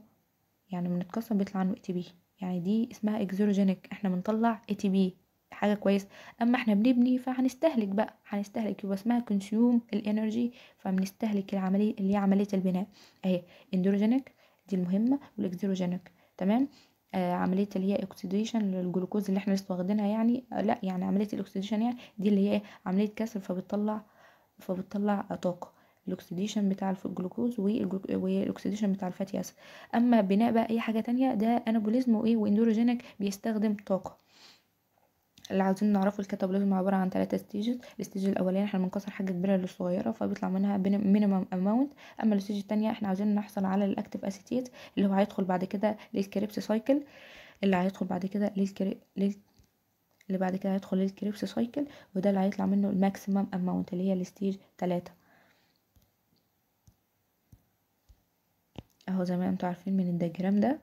يعني منتكسر بيطلع عنه اتي بي يعني دي اسمها اكزوجينيك احنا بنطلع اي تي بي حاجه كويسه اما احنا بنبني فهنستهلك بقى هنستهلك يبقى اسمها كونسيوم الانرجي فبنستهلك العمليه اللي هي عمليه البناء اهي اندروجينيك دي المهمه والاكزوجينيك تمام آه عمليه اللي هي اكسيديشن للجلوكوز اللي احنا لسه واخدينها يعني آه لا يعني عمليه الاكسيديشن يعني دي اللي هي عمليه كسر فبتطلع فبتطلع طاقه الاكسديشن بتاع الجلوكوز والاكسديشن بتاع الفاتي اسيد اما بناء بقى اي حاجه تانية ده انابوليزم وايه واندروجينك بيستخدم طاقه اللي عاوزين نعرفه الكاتابوليزم عباره عن ثلاثة ستيجز الستيج الاولاني احنا بنكسر حاجه كبيره للصغيره فبيطلع منها مينيمم اماونت اما الستيج الثانيه احنا عاوزين نحصل على الاكتيف اسيتيت اللي هو هيدخل بعد كده للكريبس سايكل اللي هيدخل بعد كده للكري... لل... اللي بعد كده هيدخل للكريبس سايكل وده اللي هيطلع منه الماكسيمم اماونت اللي هي الستيج 3 اهو زي ما انتوا عارفين من الدياجرام ده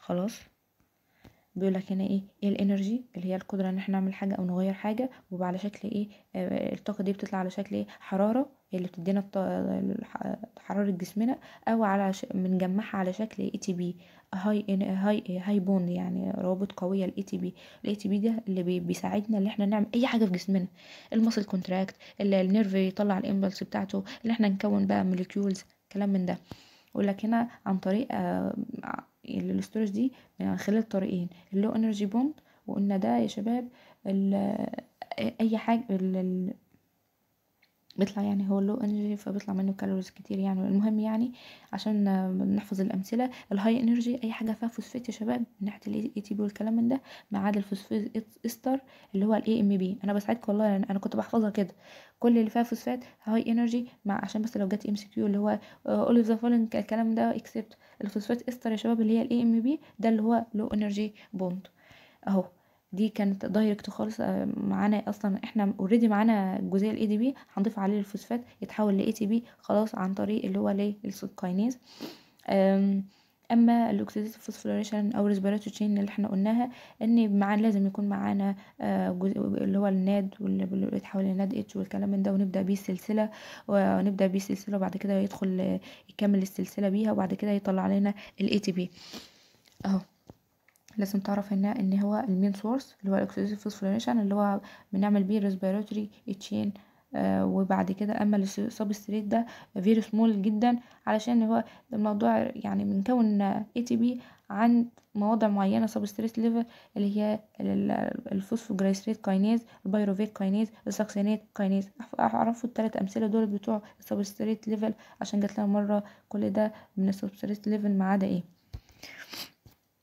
خلاص بيقول لك هنا ايه ايه الانرجي اللي هي القدره ان احنا نعمل حاجه او نغير حاجه وعلى شكل ايه آه، الطاقه دي بتطلع على شكل ايه حراره اللي بتدينا حراره جسمنا او على ش... بنجمعها على شكل اي تي بي هاي هاي هاي بوند يعني روابط قويه الاي تي بي الاي تي بي ده اللي بي... بيساعدنا ان احنا نعمل اي حاجه في جسمنا المسل كونتراكت النيرف يطلع الامبلس بتاعته اللي احنا نكون بقى موليكيولز كلام من ده يقول لك هنا عن طريق آه، الاستورج دي من خلال طريقين اللو انرجي بوند وقلنا ده يا شباب آه، اي حاجه بيطلع يعني هو لو انرجي فبيطلع منه كالوريز كتير يعني المهم يعني عشان نحفظ الامثله الهاي انرجي اي حاجه فيها فوسفات يا شباب من ناحيه الاي تي بي والكلام من ده ما عدا الفوسفات استر اللي هو الاي ام بي انا بساعدك والله يعني انا كنت بحفظها كده كل اللي فيها فوسفات هاي انرجي مع عشان بس لو جت ام سي كيو اللي هو اوف ذا فولنج الكلام ده اكسبت الفوسفات استر يا شباب اللي هي الاي ام بي ده اللي هو لو انرجي بوند اهو دي كانت دايركت خالص آه، معانا اصلا احنا اوريدي معانا الجزيء الاي دي بي هنضيف عليه الفوسفات يتحول لاي تي بي خلاص عن طريق اللي هو ليه السكاينيز اما الاكسيديتيف فوسفوريشن او تشين اللي احنا قلناها ان معانا لازم يكون معانا آه، جزء اللي هو الناد واللي بيتحول لناد اتش والكلام من ده ونبدا بيه السلسله ونبدا بيه السلسله وبعد كده يدخل آه، يكمل السلسله بيها وبعد كده يطلع علينا الاي تي بي اهو لازم تعرف ان ان هو المين سورس اللي هو الاكسيديف فوسفوريشن اللي هو بنعمل بيه ريسبيراتوري تشين آه وبعد كده اما السبستريت ده فيري سمول جدا علشان هو الموضوع يعني بنكون اي تي بي عن مواضع معينه سبستريت ليفل اللي هي الفوسفوجليسريت كاينيز البايروفيت كاينيز الساكسينيت كاينيز اعرفوا التلات امثله دول بتوع السبستريت ليفل عشان جات لنا مره كل ده من السبستريت ليفل ما عدا ايه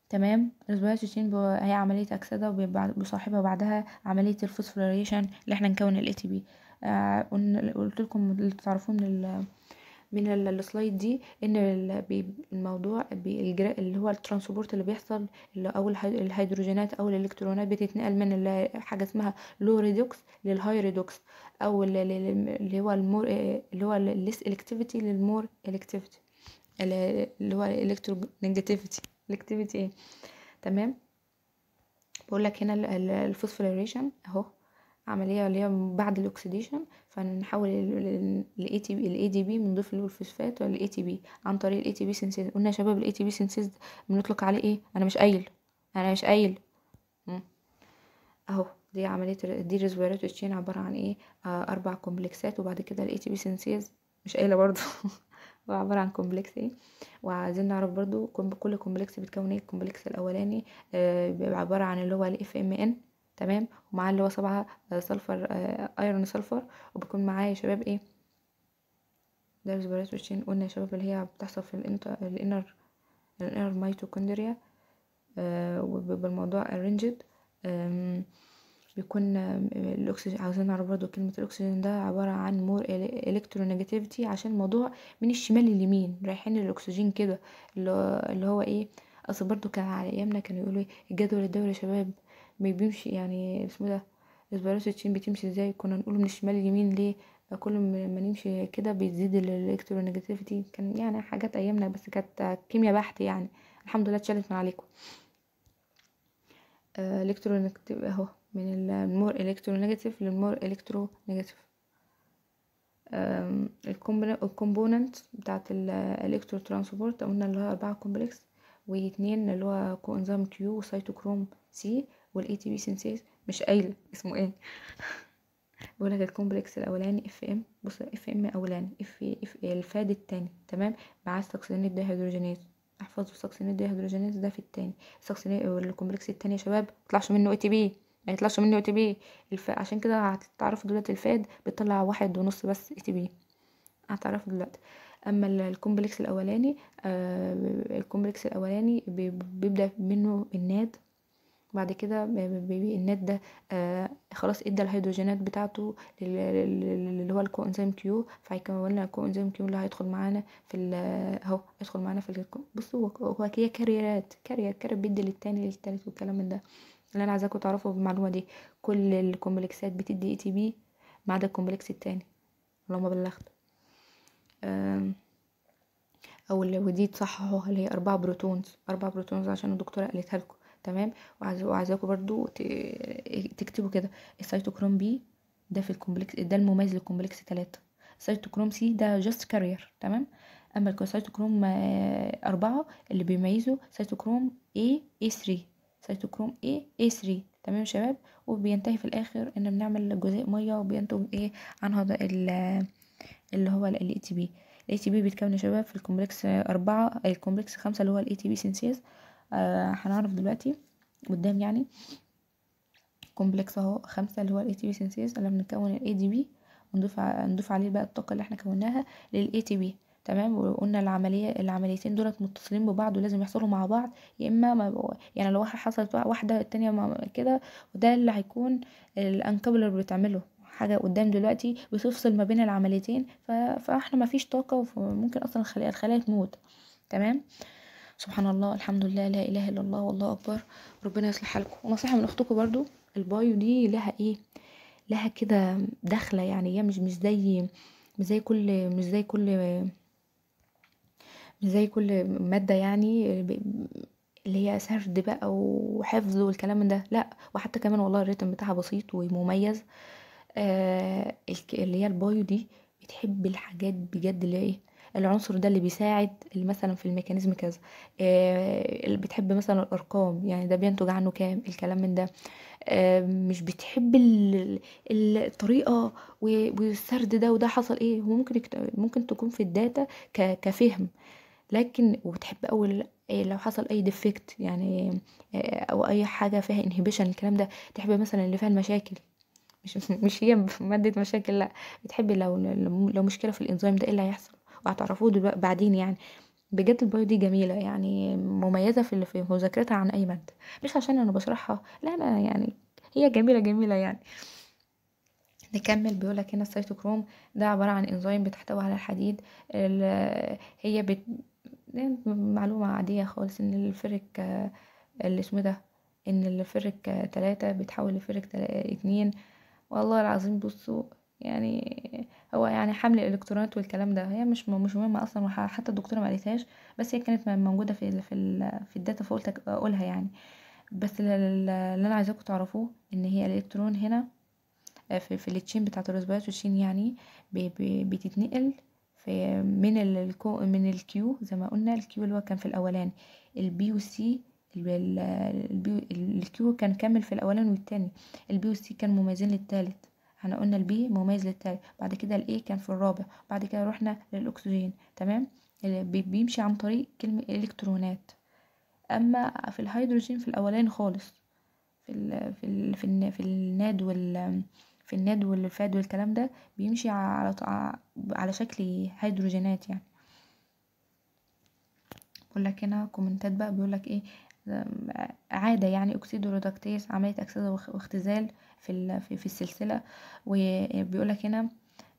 تمام الريزولايسيتين هي عملية أكسدة وبيصاحبها بعدها عملية الفوسفوريشن اللي احنا نكون ال ATP بي آه، قلت لكم اللي تعرفوه من من السلايد دي ان الموضوع اللي هو الترانسبورت اللي بيحصل اللي اول الهيدروجينات او الالكترونات بتتنقل من حاجه اسمها لو ريدوكس للهاي ريدوكس او اللي هو المور آه، اللي هو الليس الكتيفيتي للمور الكتيفيتي اللي هو الالكترو نيجاتيفيتي الاكتيفيتي ايه تمام بقول لك هنا الفوسفوريليشن اهو عمليه اللي هي بعد الاكسديشن فنحول الاي تي بي الاي دي بي بنضيف له الفوسفات ولا الاي تي بي عن طريق الاي تي بي سينثيز قلنا يا شباب الاي تي بي سينثيز بنطلق عليه ايه انا مش قايل انا مش قايل اهو دي عمليه دي ريزوريتو تشين عباره عن ايه آه، اربع كومبلكسات وبعد كده الاي تي بي سينثيز مش قايله برضه عبارة عن كومبلكس ايه وعايزين نعرف برضو كل كومبلكس بيتكون ايه الكومبلكس الاولاني آه، بيبقى عبارة عن اللي هو الاف ام ان تمام ومعاه اللي هو سبعة سلفر ايرون سلفر وبيكون معاه يا شباب ايه درس برات وشين قلنا يا شباب اللي هي بتحصل في الانر الانر ميتوكوندريا آه وبالموضوع الرنجد بيكون الاكسجين عاوزين نعرف برضو كلمة الاكسجين ده عبارة عن مور الكترونيجاتيفيتي عشان الموضوع من الشمال لليمين رايحين الاكسجين كده اللي هو ايه اصل برضو كان على ايامنا كانوا يقولوا إيه، الجدول الدوري يا شباب ما بيمشي يعني اسمه إيه ده اسبراسو التشين بتمشي ازاي كنا نقول من الشمال لليمين ليه كل ما نمشي كده بيزيد الالكترونيجاتيفيتي كان يعني حاجات ايامنا بس كانت كيمياء بحت يعني الحمد لله اتشالت من عليكم الكترونيك آه، اهو من المور نيجاتيف للمور نيجاتيف الكومبوننت بتاعت الالكترو ترانسبورت قلنا اللي هو أربعة كومبلكس واتنين اللي هو كوانزيم كيو وسيتوكروم سي والاي تي بي سينسيز مش قايلة اسمه ايه لك الكومبلكس الاولاني اف ام بص اف ام اولاني اف اف الفاد التاني تمام معاه سكسينيت هيدروجينيز احفظوا سكسينيت هيدروجينيز ده في التاني سكسينيت الكومبلكس التاني يا شباب تطلعش منه اي تي بي ما يطلعش منه تي بي الف... عشان كده هتعرفوا دلوقتي الفاد بتطلع واحد ونص بس تي بي هتعرفوا دلوقتي اما الكومبلكس الاولاني آه الكومبلكس الاولاني بيبدا منه الناد بعد كده الناد ده آه خلاص ادى الهيدروجينات بتاعته اللي هو الكوانزيم كيو فهيكون لنا الكوانزيم كيو اللي هيدخل معانا في آه، اهو يدخل معانا في بصوا هو هي كاريرات كارير كارير بيدي للتاني للتالت والكلام من ده اللي انا عايزاكم تعرفوا بالمعلومه دي كل الكومبلكسات بتدي اي تي بي ما عدا الكومبلكس التاني اللهم بلغت او اللي دي تصححوها اللي هي اربعة بروتونز اربعة بروتونز عشان الدكتوره قالتها لكم تمام وعايزاكم برضو تكتبوا كده السيتوكروم بي ده في الكومبلكس ده المميز للكومبلكس تلاتة السيتوكروم سي ده جاست كارير تمام اما السيتوكروم آه، أربعة اللي بيميزه سيتوكروم اي اي 3 سيتوكروم A A3 تمام يا شباب وبينتهي في الاخر ان بنعمل جزيء ميه وبينتج ايه عن هذا اللي هو ال تي بي الاي تي بي بيتكون يا شباب في الكومبلكس أربعة الكومبلكس خمسة اللي هو الاي تي بي سينسيز آه هنعرف دلوقتي قدام يعني كومبلكس اهو خمسة اللي هو الاي تي بي سينسيز اللي بنكون الاي دي بي ونضيف نضيف عليه بقى الطاقة اللي احنا كوناها للاي تي بي تمام وقلنا العمليه العمليتين دولت متصلين ببعض ولازم يحصلوا مع بعض يا اما ما يعني لو حصلت واحده التانية كده وده اللي هيكون الانكبلر بتعمله حاجه قدام دلوقتي بتفصل ما بين العمليتين فاحنا ما فيش طاقه وممكن اصلا الخلايا الخلايا تموت تمام سبحان الله الحمد لله لا اله الا الله والله اكبر ربنا يصلح حالكم ونصيحه من اختكم برضو البايو دي لها ايه لها كده دخله يعني هي مش مش زي مش زي كل مش زي كل زي كل مادة يعني اللي هي سرد بقى وحفظ والكلام ده لا وحتى كمان والله الريتم بتاعها بسيط ومميز آه اللي هي البايو دي بتحب الحاجات بجد اللي ايه العنصر ده اللي بيساعد مثلا في الميكانيزم كذا آه اللي بتحب مثلا الارقام يعني ده بينتج عنه كام الكلام من ده آه مش بتحب الطريقه والسرد ده وده حصل ايه ممكن ممكن تكون في الداتا كفهم لكن وتحب اول إيه، لو حصل اي ديفكت يعني آه، او اي حاجه فيها انهبيشن الكلام ده تحب مثلا اللي فيها المشاكل مش مش هي ماده مشاكل لا بتحبي لو لو مشكله في الانزيم ده ايه اللي هيحصل وهتعرفوه دلوقتي بعدين يعني بجد البايو دي جميله يعني مميزه في في مذاكرتها عن اي ماده مش عشان انا بشرحها لا انا يعني هي جميله جميله يعني نكمل بيقولك هنا السيتوكروم ده عبارة عن انزيم بتحتوي على الحديد هي بت معلومة عادية خالص ان الفرك آه، اللي اسمه ده ان الفرك آه، تلاتة بيتحول لفرك آه، اتنين والله العظيم بصوا يعني هو يعني حمل الالكترونات والكلام ده هي مش مش مهمه اصلا حتى الدكتوره ما قالتهاش بس هي كانت موجوده في ال في في الداتا فقلت اقولها يعني بس اللي انا عايزاكم تعرفوه ان هي الالكترون هنا في, في التشين بتاعه الرسبيرات والشين يعني بتتنقل في من الكو من الكيو زي ما قلنا الكيو اللي هو كان في الاولاني البي وسي الكيو كان كامل في الاولاني والتاني البي وسي كان مميزين للتالت احنا قلنا البي مميز للتالت بعد كده الاي كان في الرابع بعد كده رحنا للاكسجين تمام بيمشي عن طريق كلمة الكترونات اما في الهيدروجين في الاولاني خالص في الـ في الـ في, ال في الناد وال في الند والفاد والكلام ده بيمشي على على شكل هيدروجينات يعني بقول لك هنا كومنتات بقى بيقول لك ايه آه، عادة يعني أكسيد عملية أكسدة واختزال في, في, السلسلة وبيقول لك هنا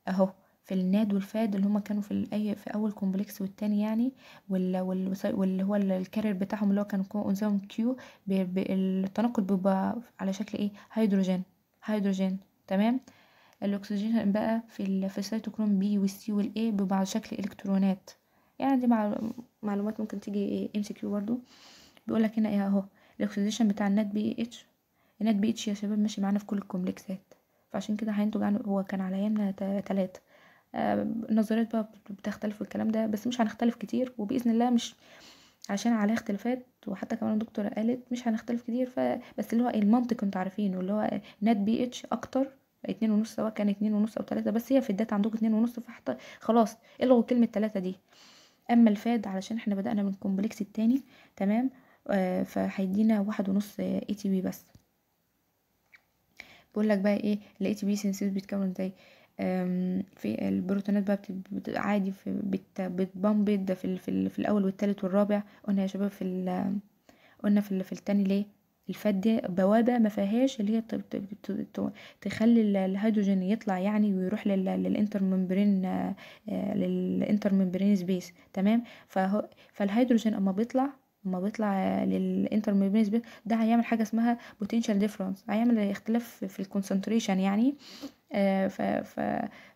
أهو في الناد والفاد اللي هما كانوا في الاي في اول كومبلكس والتاني يعني واللي هو الكارير بتاعهم اللي هو كان انزيم كيو التناقض بيبقى على شكل ايه هيدروجين هيدروجين تمام الاكسجين بقى في في السيتوكروم بي والسي والاي بيبقى على شكل الكترونات يعني دي معلومات ممكن تيجي ام سي كيو برضو بيقول لك هنا ايه اهو الاكسجين بتاع النات بي اتش النات بي اتش يا شباب ماشي معانا في كل الكومبلكسات فعشان كده هينتج عنه هو كان على ايامنا تلاتة آه، النظريات بقى بتختلف والكلام الكلام ده بس مش هنختلف كتير وباذن الله مش عشان عليها اختلافات وحتى كمان الدكتوره قالت مش هنختلف كتير ف بس اللي هو المنطق انتوا عارفينه اللي هو نات بي اتش اكتر اتنين ونص سواء كان اتنين ونص او تلاتة بس هي في الداتا عندكم اتنين ونص فحط خلاص الغوا كلمة تلاتة دي اما الفاد علشان احنا بدأنا من الكومبلكس التاني تمام آه فهيدينا واحد ونص اي تي بي بس بقول لك بقى ايه الاي تي بي سينسيز بيتكون ازاي في البروتونات بقى عادي في بت... في ال... في, ال... في الاول والتالت والرابع قلنا يا شباب في ال... قلنا في, ال... في التاني ليه الفات دي بوابة ما فيهاش اللي هي تخلي الهيدروجين يطلع يعني ويروح للانتر ممبرين آه، للانتر ممبرين سبيس تمام فالهيدروجين اما بيطلع اما بيطلع للانتر ممبرين سبيس ده هيعمل حاجه اسمها بوتنشال ديفرنس هيعمل اختلاف في الكونسنتريشن يعني آه، ف ف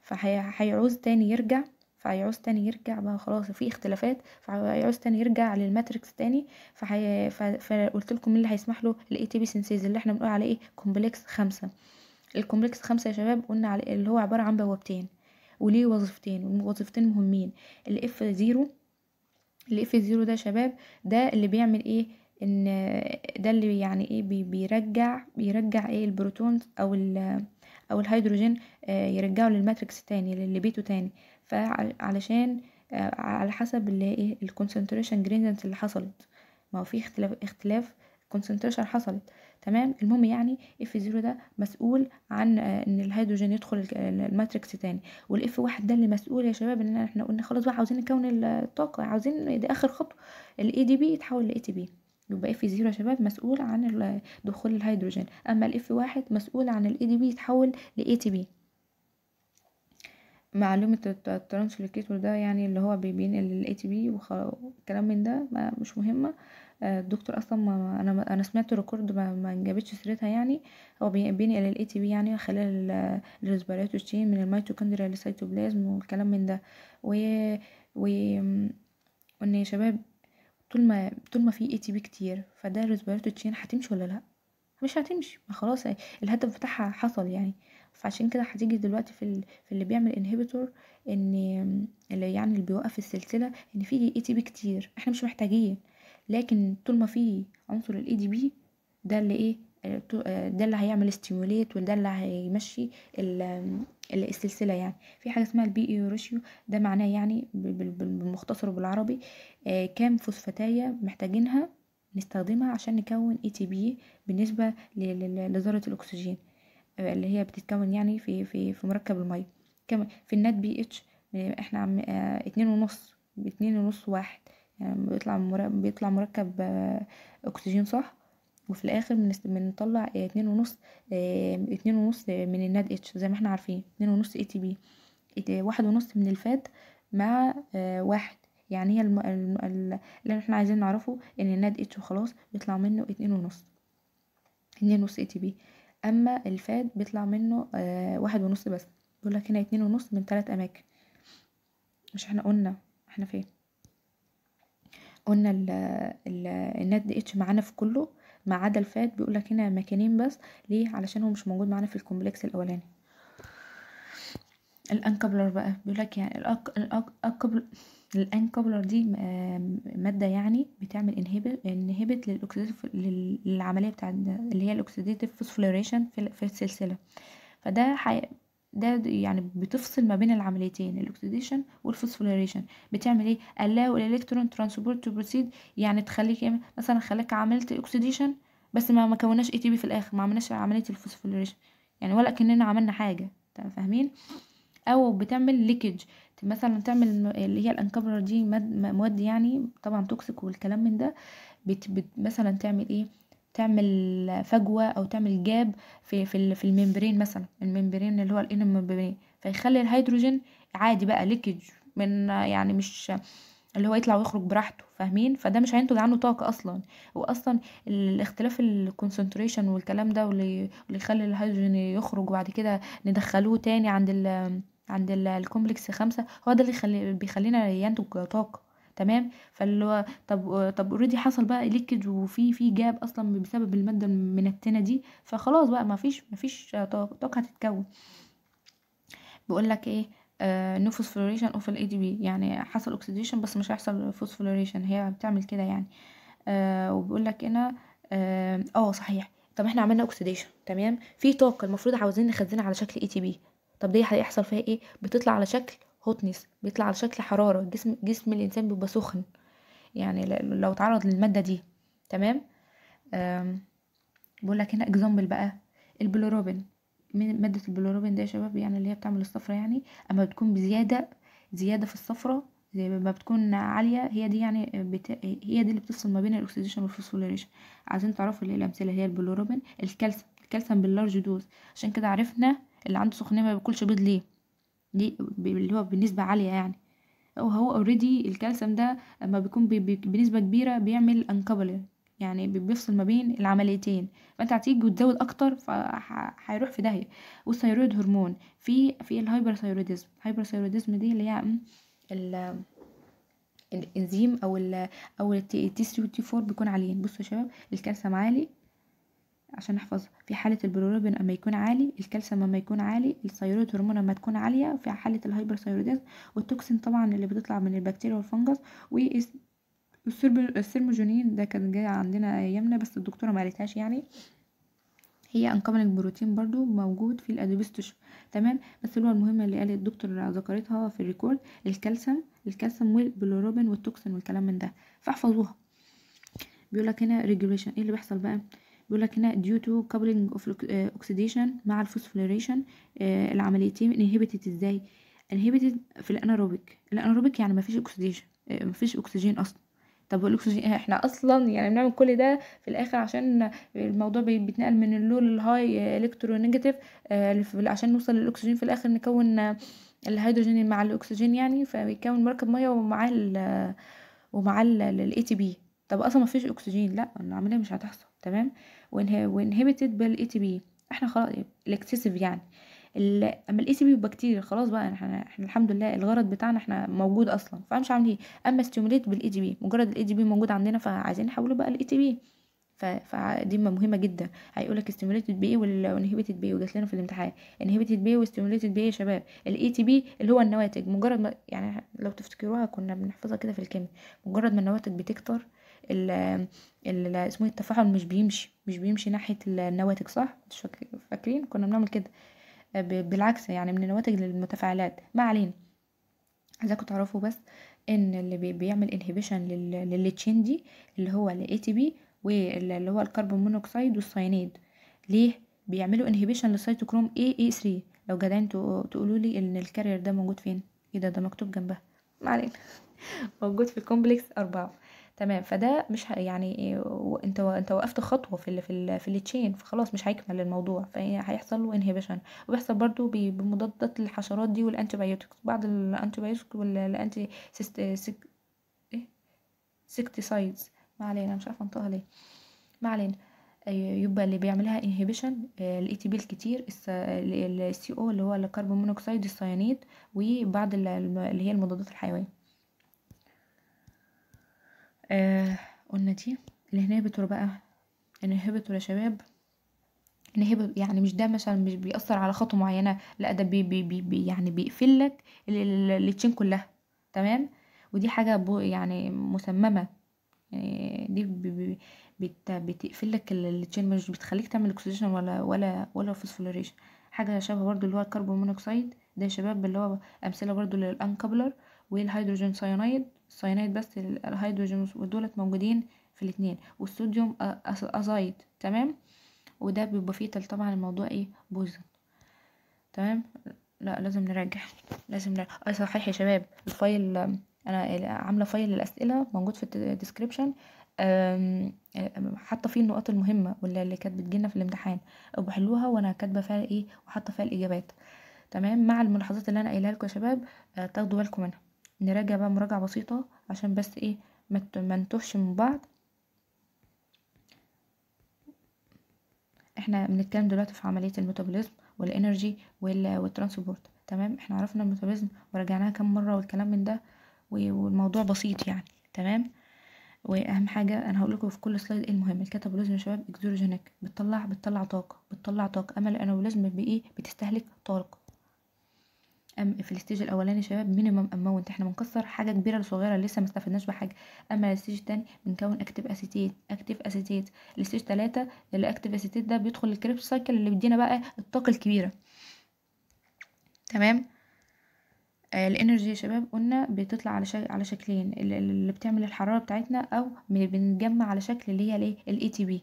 فهيعوز تاني يرجع فهيعوز تاني يرجع بقى خلاص في اختلافات فهيعوز تاني يرجع للماتريكس تاني فهي... ف... فقلت لكم اللي هيسمح له الاي تي بي سينسيز اللي احنا بنقول عليه ايه كومبلكس خمسة الكومبلكس خمسة يا شباب قلنا على اللي هو عبارة عن بوابتين وليه وظيفتين وظيفتين مهمين الاف زيرو الاف زيرو ده يا شباب ده اللي بيعمل ايه ان ده اللي يعني ايه بيرجع بيرجع ايه البروتونز او ال او الهيدروجين آه، يرجعه للماتريكس تاني للبيتو تاني فعلشان آه، على حسب اللي ايه الكونسنتريشن جريدينت اللي حصلت ما هو في اختلاف اختلاف كونسنتريشن حصلت تمام المهم يعني اف زيرو ده مسؤول عن آه، ان الهيدروجين يدخل الماتريكس تاني والاف واحد ده اللي مسؤول يا شباب ان احنا قلنا خلاص بقى عاوزين نكون الطاقه عاوزين دي اخر خطوه الاي دي بي يتحول لاي تي بي يبقى اف زيرو يا شباب مسؤول عن دخول الهيدروجين اما الاف واحد مسؤول عن الاي دي بي يتحول لاي تي بي معلومة الترانسلوكيتور ده يعني اللي هو بينقل الاي تي بي والكلام من ده مش مهمة آه، الدكتور اصلا ما انا انا سمعت ريكورد ما, ما جابتش سيرتها يعني هو بينقل الاي تي بي يعني خلال تشين من الميتوكوندريا للسيتوبلازم والكلام من ده و و وان يا شباب طول ما طول ما في اي تي بي كتير فده الريسبيراتوري تشين هتمشي ولا لا مش هتمشي ما خلاص الهدف بتاعها حصل يعني فعشان كده هتيجي دلوقتي في, في اللي بيعمل انهبيتور ان اللي يعني اللي بيوقف السلسله ان في اي تي بي كتير احنا مش محتاجين لكن طول ما في عنصر الاي دي بي ده اللي ايه ده اللي هيعمل استيموليت وده اللي هيمشي السلسله يعني في حاجه اسمها البي اي ريشيو ده معناه يعني بالمختصر وبالعربي آه، كام فوسفاتايه محتاجينها نستخدمها عشان نكون اي تي بي بالنسبه لذره الاكسجين اللي هي بتتكون يعني في في في مركب الميه كم في النت بي اتش آه، احنا عم آه، اتنين ونص اتنين ونص واحد يعني بيطلع مركب بيطلع مركب آه، اكسجين صح وفي الاخر بنطلع اتنين ونص اتنين ونص من الناد اتش زي ما احنا عارفين اتنين ونص اي تي بي واحد ونص من الفات مع واحد يعني هي الم... اللي احنا عايزين نعرفه ان الناد اتش وخلاص بيطلع منه اتنين ونص اتنين ونص اي تي بي اما الفاد بيطلع منه آه واحد ونص بس يقول لك هنا اتنين ونص من تلات اماكن مش احنا قلنا احنا فين قلنا ال ال الناد دي اتش معانا في كله ما عدا الفات بيقول لك هنا مكانين بس ليه علشان هو مش موجود معانا في الكومبلكس الاولاني الانكبلر بقى بيقول لك يعني الأك... الأك... الان كوبلر دي آه، ماده يعني بتعمل انهبت للاكسيديتيف للعمليه بتاع اللي هي الاكسيديتيف فوسفوريشن في السلسله فده حي... ده يعني بتفصل ما بين العمليتين الاكسيديشن والفوسفوريشن بتعمل ايه allow الالكترون ترانسبورت تو بروسيد يعني تخليك إيه؟ مثلا خلاك عملت اكسيديشن بس ما ما كوناش اي تي بي في الاخر ما عملناش عمليه الفوسفوريشن يعني ولا كاننا عملنا حاجه فاهمين او بتعمل ليكج مثلا تعمل اللي هي الانكبرر دي مواد يعني طبعا توكسيك والكلام من ده بت بت مثلا تعمل ايه تعمل فجوة او تعمل جاب في في, في الممبرين مثلا الممبرين اللي هو الانر ممبرين فيخلي الهيدروجين عادي بقى ليكج من يعني مش اللي هو يطلع ويخرج براحته فاهمين فده مش هينتج عنه طاقه اصلا واصلا الاختلاف الكونسنتريشن والكلام ده واللي يخلي الهيدروجين يخرج وبعد كده ندخلوه تاني عند ال عند الكومبلكس خمسة هو ده اللي خلي بيخلينا ينتج طاقة تمام فاللي هو طب طب اوريدي حصل بقى ليكج وفي في جاب اصلا بسبب الماده المنتنه دي فخلاص بقى مفيش مفيش طاقه هتتكون بيقول لك ايه نو فوسفوريشن اوف الاي دي بي يعني حصل اوكسيديشن بس مش هيحصل فوسفوريشن هي بتعمل كده يعني آه وبيقول لك هنا آه،, اه صحيح طب احنا عملنا اوكسيديشن تمام في طاقه المفروض عاوزين نخزنها على شكل اي تي بي طب دي هيحصل فيها ايه بتطلع على شكل هوتنس بيطلع على شكل حراره جسم جسم الانسان بيبقى سخن يعني لو تعرض للماده دي تمام بقول لك هنا اكزامبل بقى البلوروبين من ماده البلوروبين ده يا شباب يعني اللي هي بتعمل الصفرة يعني اما بتكون بزياده زياده في الصفرة زي ما بتكون عاليه هي دي يعني بت... هي دي اللي بتفصل ما بين الاكسديشن والفوسفوريليشن عايزين تعرفوا اللي هي الامثله هي البلوروبين الكالسيوم الكالسيوم باللارج دوز عشان كده عرفنا اللي عنده سخونيه ما بياكلش بيض ليه دي اللي هو بنسبه عاليه يعني هو اوريدي الكالسيوم ده اما بيكون بي بي بنسبه كبيره بيعمل انكابلنج يعني بيفصل ما بين العمليتين فانت هتيجي وتزود اكتر فهيروح في داهيه والثيرويد هرمون في في الهايبر ثيرويدزم الهايبر ثيرويدزم دي اللي هي ال الانزيم او ال او التي 3 تي 4 بيكون عاليين بصوا يا شباب الكالسيوم عالي عشان نحفظها في حالة البيليروبين اما يكون عالي الكالسيوم اما يكون عالي الثيرويد هرمون اما تكون عالية في حالة الهايبرثيروديز والتوكسين طبعا اللي بتطلع من البكتيريا والفنجس والسيرموجونين ده كان جاي عندنا ايامنا بس الدكتورة ما قالتهاش يعني هي انكملنج بروتين برضو موجود في الادوبستوش تمام بس اللي هو المهمة اللي قال الدكتور ذكرتها في الريكورد الكالسيوم الكالسيوم والبلوروبين والتوكسين والكلام من ده فاحفظوها بيقول لك هنا ريجوليشن ايه اللي بيحصل بقى بيقول لك هنا due to coupling of آه، oxidation مع الفوسفوريشن آه، العمليتين inhibited ازاي inhibited في الاناروبيك الاناروبيك يعني مفيش اكسديشن آه، مفيش اكسجين اصلا طب والاكسجين احنا اصلا يعني بنعمل كل ده في الاخر عشان الموضوع بيتنقل من اللو للهاي الكترو نيجاتيف عشان نوصل للاكسجين في الاخر نكون الهيدروجين مع الاكسجين يعني فبيكون مركب ميه ومعاه ومعاه الاي تي بي طب اصلا مفيش اكسجين لا العمليه مش هتحصل تمام وانهبيتد بالاي تي بي احنا خلاص الاكسسيف يعني اما الاي تي بي بكتيريا خلاص بقى احنا, احنا الحمد لله الغرض بتاعنا احنا موجود اصلا فمش عامل ايه اما ستيموليت بالاي تي بي مجرد الاي تي بي موجود عندنا فعايزين نحوله بقى الاي تي بي فدي مهمه جدا هيقول لك ستيموليتد بايه وانهبيتد بايه وجات لنا في الامتحان انهبيتد بايه وستيموليتد بايه يا شباب الاي تي بي اللي هو النواتج مجرد ما يعني لو تفتكروها كنا بنحفظها كده في الكيمياء مجرد ما النواتج بتكتر ال ال اسمه إيه، التفاعل مش بيمشي مش بيمشي ناحية النواتج صح مش فاكرين كنا بنعمل كده بالعكس يعني من النواتج للمتفاعلات ما علينا عايزاكم تعرفوا بس ان اللي بيعمل انهبيشن للتشين دي اللي هو الاي تي بي واللي هو الكربون مونوكسيد والسيانيد ليه بيعملوا انهبيشن للسيتوكروم اي اي 3 لو جدعان تقولوا لي ان الكارير ده موجود فين ايه ده ده مكتوب جنبها ما علينا موجود في الكومبلكس أربعة تمام فده مش يعني انت انت وقفت خطوه في ال في في التشين فخلاص مش هيكمل الموضوع فهيحصل له انهبيشن وبيحصل برضو بمضادات الحشرات دي والانتي بايوتكس بعض الانتي بايوتكس والانتي سيست ايه سيكتيسايدز ما علينا مش عارفه انطقها ليه ما علينا يبقى اللي بيعملها انهبيشن الاي تي بي الكتير السي او اللي هو الكربون مونوكسيد الصيانيد وبعض اللي هي المضادات الحيويه آه، قلنا دي الانهيبيتور بقى انهيبيتور يعني يا شباب انهيبيتور يعني مش ده مثلا مش بيأثر على خطوة معينة لا ده بي بي بي يعني لك التشين كلها تمام ودي حاجة بو يعني مسممة يعني دي بي بي بتقفل لك التشين مش بتخليك تعمل اكسجين ولا ولا ولا فوسفوريشن حاجة شبه برضو اللي هو الكربون مونوكسيد ده يا شباب اللي هو أمثلة برضو للأنكابلر والهيدروجين سيانايد الصيانات بس الهيدروجين ودولت موجودين في الاتنين والصوديوم ازايد تمام وده بيبقى فيه طبعا الموضوع ايه بوزن تمام لا لازم نراجع لازم نراجع اه صحيح يا شباب الفايل انا عامله فايل الاسئله موجود في الديسكريبشن حاطه فيه النقاط المهمه واللي اللي كانت بتجيلنا في الامتحان وبحلوها وانا كاتبه فيها ايه وحاطه فيها الاجابات تمام مع الملاحظات اللي انا قايلها لكم يا شباب آه، تاخدوا بالكم منها نراجع بقى مراجعة بسيطة عشان بس ايه ما نتوهش من بعض احنا بنتكلم دلوقتي في عملية الميتابوليزم والانرجي والترانسبورت تمام احنا عرفنا الميتابوليزم ورجعناها كام مرة والكلام من ده والموضوع بسيط يعني تمام واهم حاجه انا هقول لكم في كل سلايد ايه المهم الكاتابوليزم يا شباب اكزوجينيك بتطلع بتطلع طاقه بتطلع طاقه اما الانابوليزم بايه بتستهلك طاقه في الستيج الاولاني شباب مينيمم اماونت احنا بنكسر حاجه كبيره لصغيره لسه ما استفدناش بحاجه اما الستيج الثاني بنكون اكتيف اسيتيت اكتيف اسيتيت الستيج 3 الاكتيف اسيتيت ده بيدخل الكريبس سايكل اللي بيدينا بقى الطاقه الكبيره تمام آه، الانرجي يا شباب قلنا بتطلع على شك... على شكلين اللي بتعمل الحراره بتاعتنا او بنتجمع على شكل اللي هي الايه الاي تي بي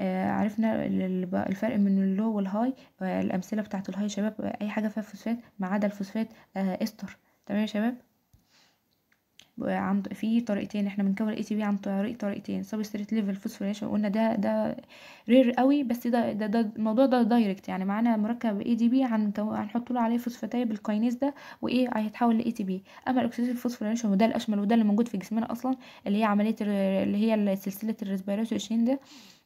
آه، عرفنا الفرق من اللو والهاي آه، الامثله بتاعت الهاي يا شباب آه، اي حاجه فيها فوسفات ما عدا الفوسفات استر تمام يا شباب عن في طريقتين احنا بنكون الاي تي بي عن طريق طريقتين سبستريت ليفل فوسفوريشن قلنا ده ده رير قوي بس ده ده, ده الموضوع ده دايركت يعني معانا مركب اي دي بي هنحط له عليه فوسفاتاي بالكاينيز ده وايه هيتحول لاي تي بي اما الاكسيد فوسفوريشن وده الاشمل وده اللي موجود في جسمنا اصلا اللي هي عمليه اللي هي سلسله الريسبيراتوري ده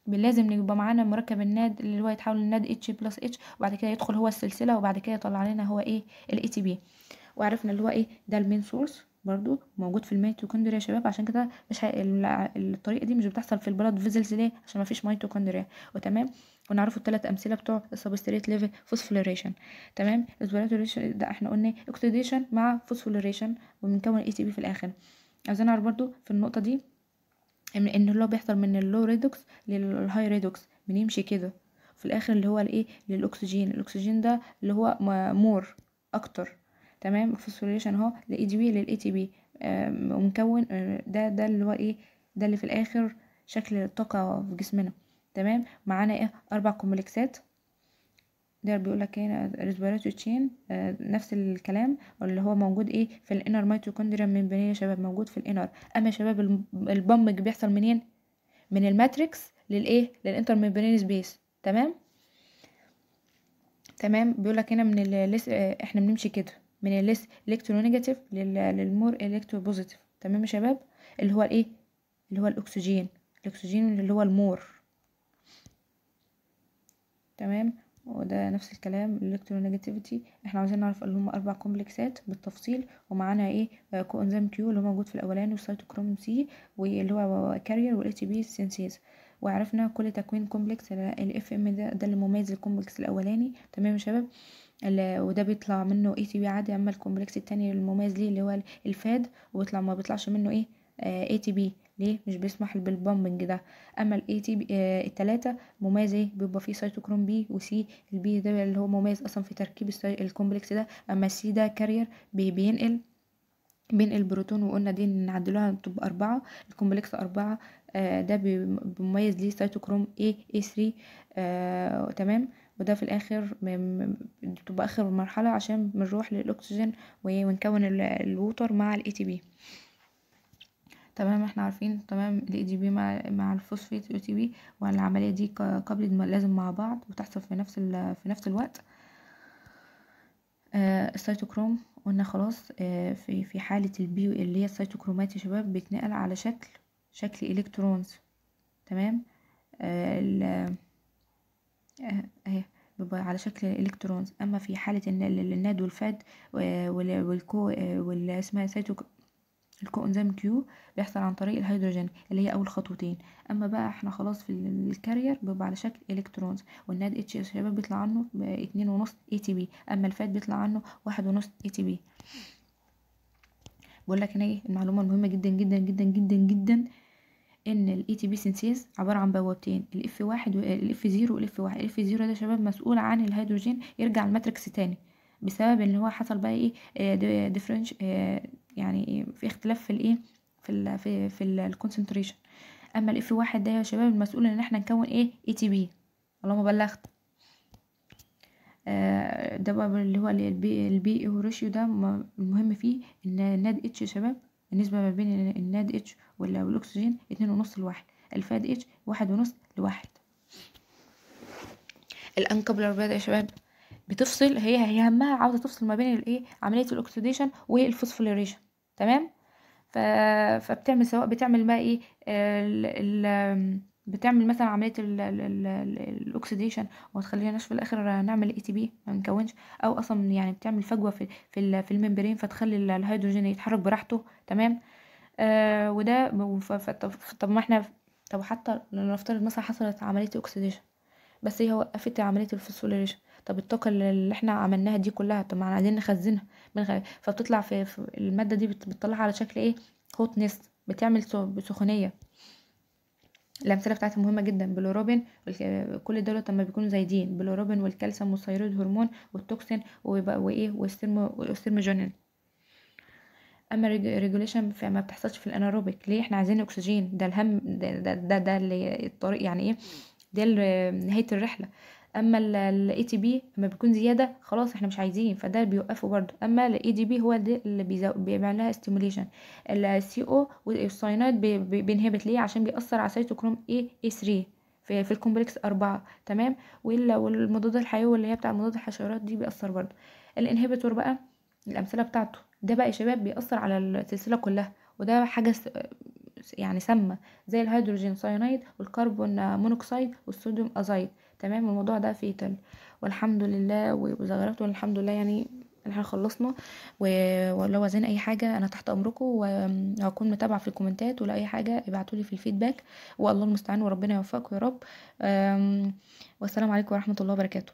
لازم يبقى معانا مركب الناد اللي هو يتحول لناد اتش بلس اتش وبعد كده يدخل هو السلسله وبعد كده يطلع لنا هو ايه الاي تي بي وعرفنا اللي هو ايه ده المين سورس برضو موجود في الميتوكوندريا يا شباب عشان كده مش ه... الطريقه دي مش بتحصل في البلد فيزلز ليه عشان ما فيش ميتوكوندريا وتمام ونعرفوا الثلاث امثله بتوع السبستريت ليفل فوسفوريشن تمام الفوسفوريشن ده احنا قلنا اكسيديشن مع فوسفوريشن ومنكون اي تي بي في الاخر عايزين نعرف برضو في النقطه دي ان اللي هو بيحصل من اللو ريدوكس للهاي ريدوكس بنمشي كده في الاخر اللي هو الايه للاكسجين الاكسجين ده اللي هو مور اكتر تمام فوسفوريليشن اهو لاي دي بي للاي تي بي مكون آه، ده ده اللي هو ايه ده اللي في الاخر شكل الطاقه في جسمنا تمام معانا ايه اربع كومبلكسات ده بيقول لك هنا ريسبيراتوري تشين نفس الكلام اللي هو موجود ايه في الانر ميتوكوندريا ممبرين يا شباب موجود في الانر اما يا شباب البمج بيحصل منين من الماتريكس للايه للانتر ميمبرين سبيس تمام تمام بيقول لك هنا من الليس آه، احنا بنمشي كده من الليس الكترو نيجاتيف للمور الكترو بوزيتيف تمام يا شباب اللي هو الايه اللي هو الاكسجين الاكسجين اللي هو المور تمام وده نفس الكلام الالكترونيجاتيفيتي احنا عاوزين نعرف اللي هم اربع كومبلكسات بالتفصيل ومعانا ايه كو انزيم كيو اللي هو موجود في الاولاني والسيتوكروم سي واللي هو كارير والاي تي بي سينسيز وعرفنا كل تكوين كومبلكس الاف ام ده ده اللي مميز الكومبلكس الاولاني تمام يا شباب وده بيطلع منه اي تي بي عادي اما الكومبلكس التاني المميز ليه اللي هو الفاد وبيطلع ما بيطلعش منه ايه اي تي بي ليه مش بيسمح بالبومبنج ده اما الاي آه، تي التلاتة مميز ايه بيبقى فيه سيتوكروم بي وسي البي ده اللي هو مميز اصلا في تركيب الكومبلكس ده اما السي ده كارير بينقل بين البروتون وقلنا دي نعدلوها تبقى أربعة الكومبلكس أربعة آه ده بيميز ليه سيتوكروم A A3 آه تمام وده في الآخر تبقى آخر مرحلة عشان بنروح للأكسجين ونكون الووتر مع ال ATP تمام احنا عارفين تمام الاي دي بي مع مع الفوسفيت يو تي بي والعمليه دي قبل لازم مع بعض وتحصل في نفس في نفس الوقت آه، السيتوكروم قلنا خلاص آه، في في حاله البيو اللي هي السيتوكرومات يا شباب بيتنقل على شكل شكل الكترونز تمام آه، ال اهي بيبقى على شكل الكترونز اما في حاله الناد والفاد والكو والاسمها سيتوكروم الكوانزيم كيو بيحصل عن طريق الهيدروجين اللي هي اول خطوتين اما بقى احنا خلاص في الكارير بيبقى على شكل الكترونز والناد اتش اس شباب بيطلع عنه اتنين ونص اي تي بي اما الفات بيطلع عنه واحد ونص اي تي بي بقول لك هنا ايه المعلومه المهمه جدا جدا جدا جدا جدا ان الاي تي بي سينثيز عباره عن بوابتين الاف واحد والاف زيرو والاف واحد الاف زيرو ده شباب مسؤول عن الهيدروجين يرجع الماتريكس تاني بسبب ان هو حصل بقى ايه آه، ديفرنش يعني في اختلاف في الايه في في في الكونسنتريشن اما الاف واحد ده يا شباب المسؤول ان احنا نكون ايه اي تي بي اللهم بلغت آه، ده بقى اللي هو البي البي او ريشيو ده المهم فيه ان الناد اتش يا شباب النسبه ما بين الناد اتش والاكسجين اتنين ونص لواحد الفاد اتش واحد ونص لواحد الانكبلر بقى يا شباب بتفصل هي هي همها عاوزه تفصل ما بين الايه عمليه الاكسديشن والفوسفوريليشن تمام ف... فبتعمل سواء بتعمل بقى ايه ال... ال... بتعمل مثلا عمليه ال... ال... الاكسيديشن في الاخر نعمل اي تي بي ما نكونش او اصلا يعني بتعمل فجوه في في, في الممبرين فتخلي الهيدروجين يتحرك براحته تمام آه وده طب, طب ما احنا طب حتى لو نفترض مثلا حصلت عمليه اكسديشن بس هي وقفت عمليه الفوسفوريليشن طب الطاقه اللي احنا عملناها دي كلها طب ما عايزين نخزنها فبتطلع في الماده دي بتطلعها على شكل ايه هوت هوتنس بتعمل سخونيه الامثله بتاعتها مهمه جدا بلوروبين كل دول لما بيكونوا زايدين بلوروبين والكالسيوم والثيرويد هرمون والتوكسين وايه والسيرموجونين اما ريجوليشن فما بتحصلش في الاناروبيك ليه احنا عايزين اكسجين ده الهم ده ده, ده, ده الطريق يعني ايه ده نهايه الرحله اما الاي تي بي لما بيكون زياده خلاص احنا مش عايزين فده بيوقفه برضو اما الاي دي بي هو ده اللي بيعمل لها ستيموليشن السي او والساينات بينهبت ليه عشان بيأثر على سيتوكروم اي اي 3 في, في الكومبلكس أربعة تمام والمضاد الحيوي اللي هي بتاع مضاد الحشرات دي بيأثر برضه الانهبيتور بقى الأمثلة بتاعته ده بقى يا شباب بيأثر على السلسلة كلها وده حاجة يعني سامة زي الهيدروجين ساينايد والكربون مونوكسيد والصوديوم أزايد تمام الموضوع ده فيتال والحمد لله وزغرفت والحمد لله يعني احنا خلصنا ولو عايزين اي حاجه انا تحت امركم وهكون متابعه في الكومنتات ولا اي حاجه ابعتولي في الفيدباك والله المستعان وربنا يوفقكم يا رب والسلام عليكم ورحمه الله وبركاته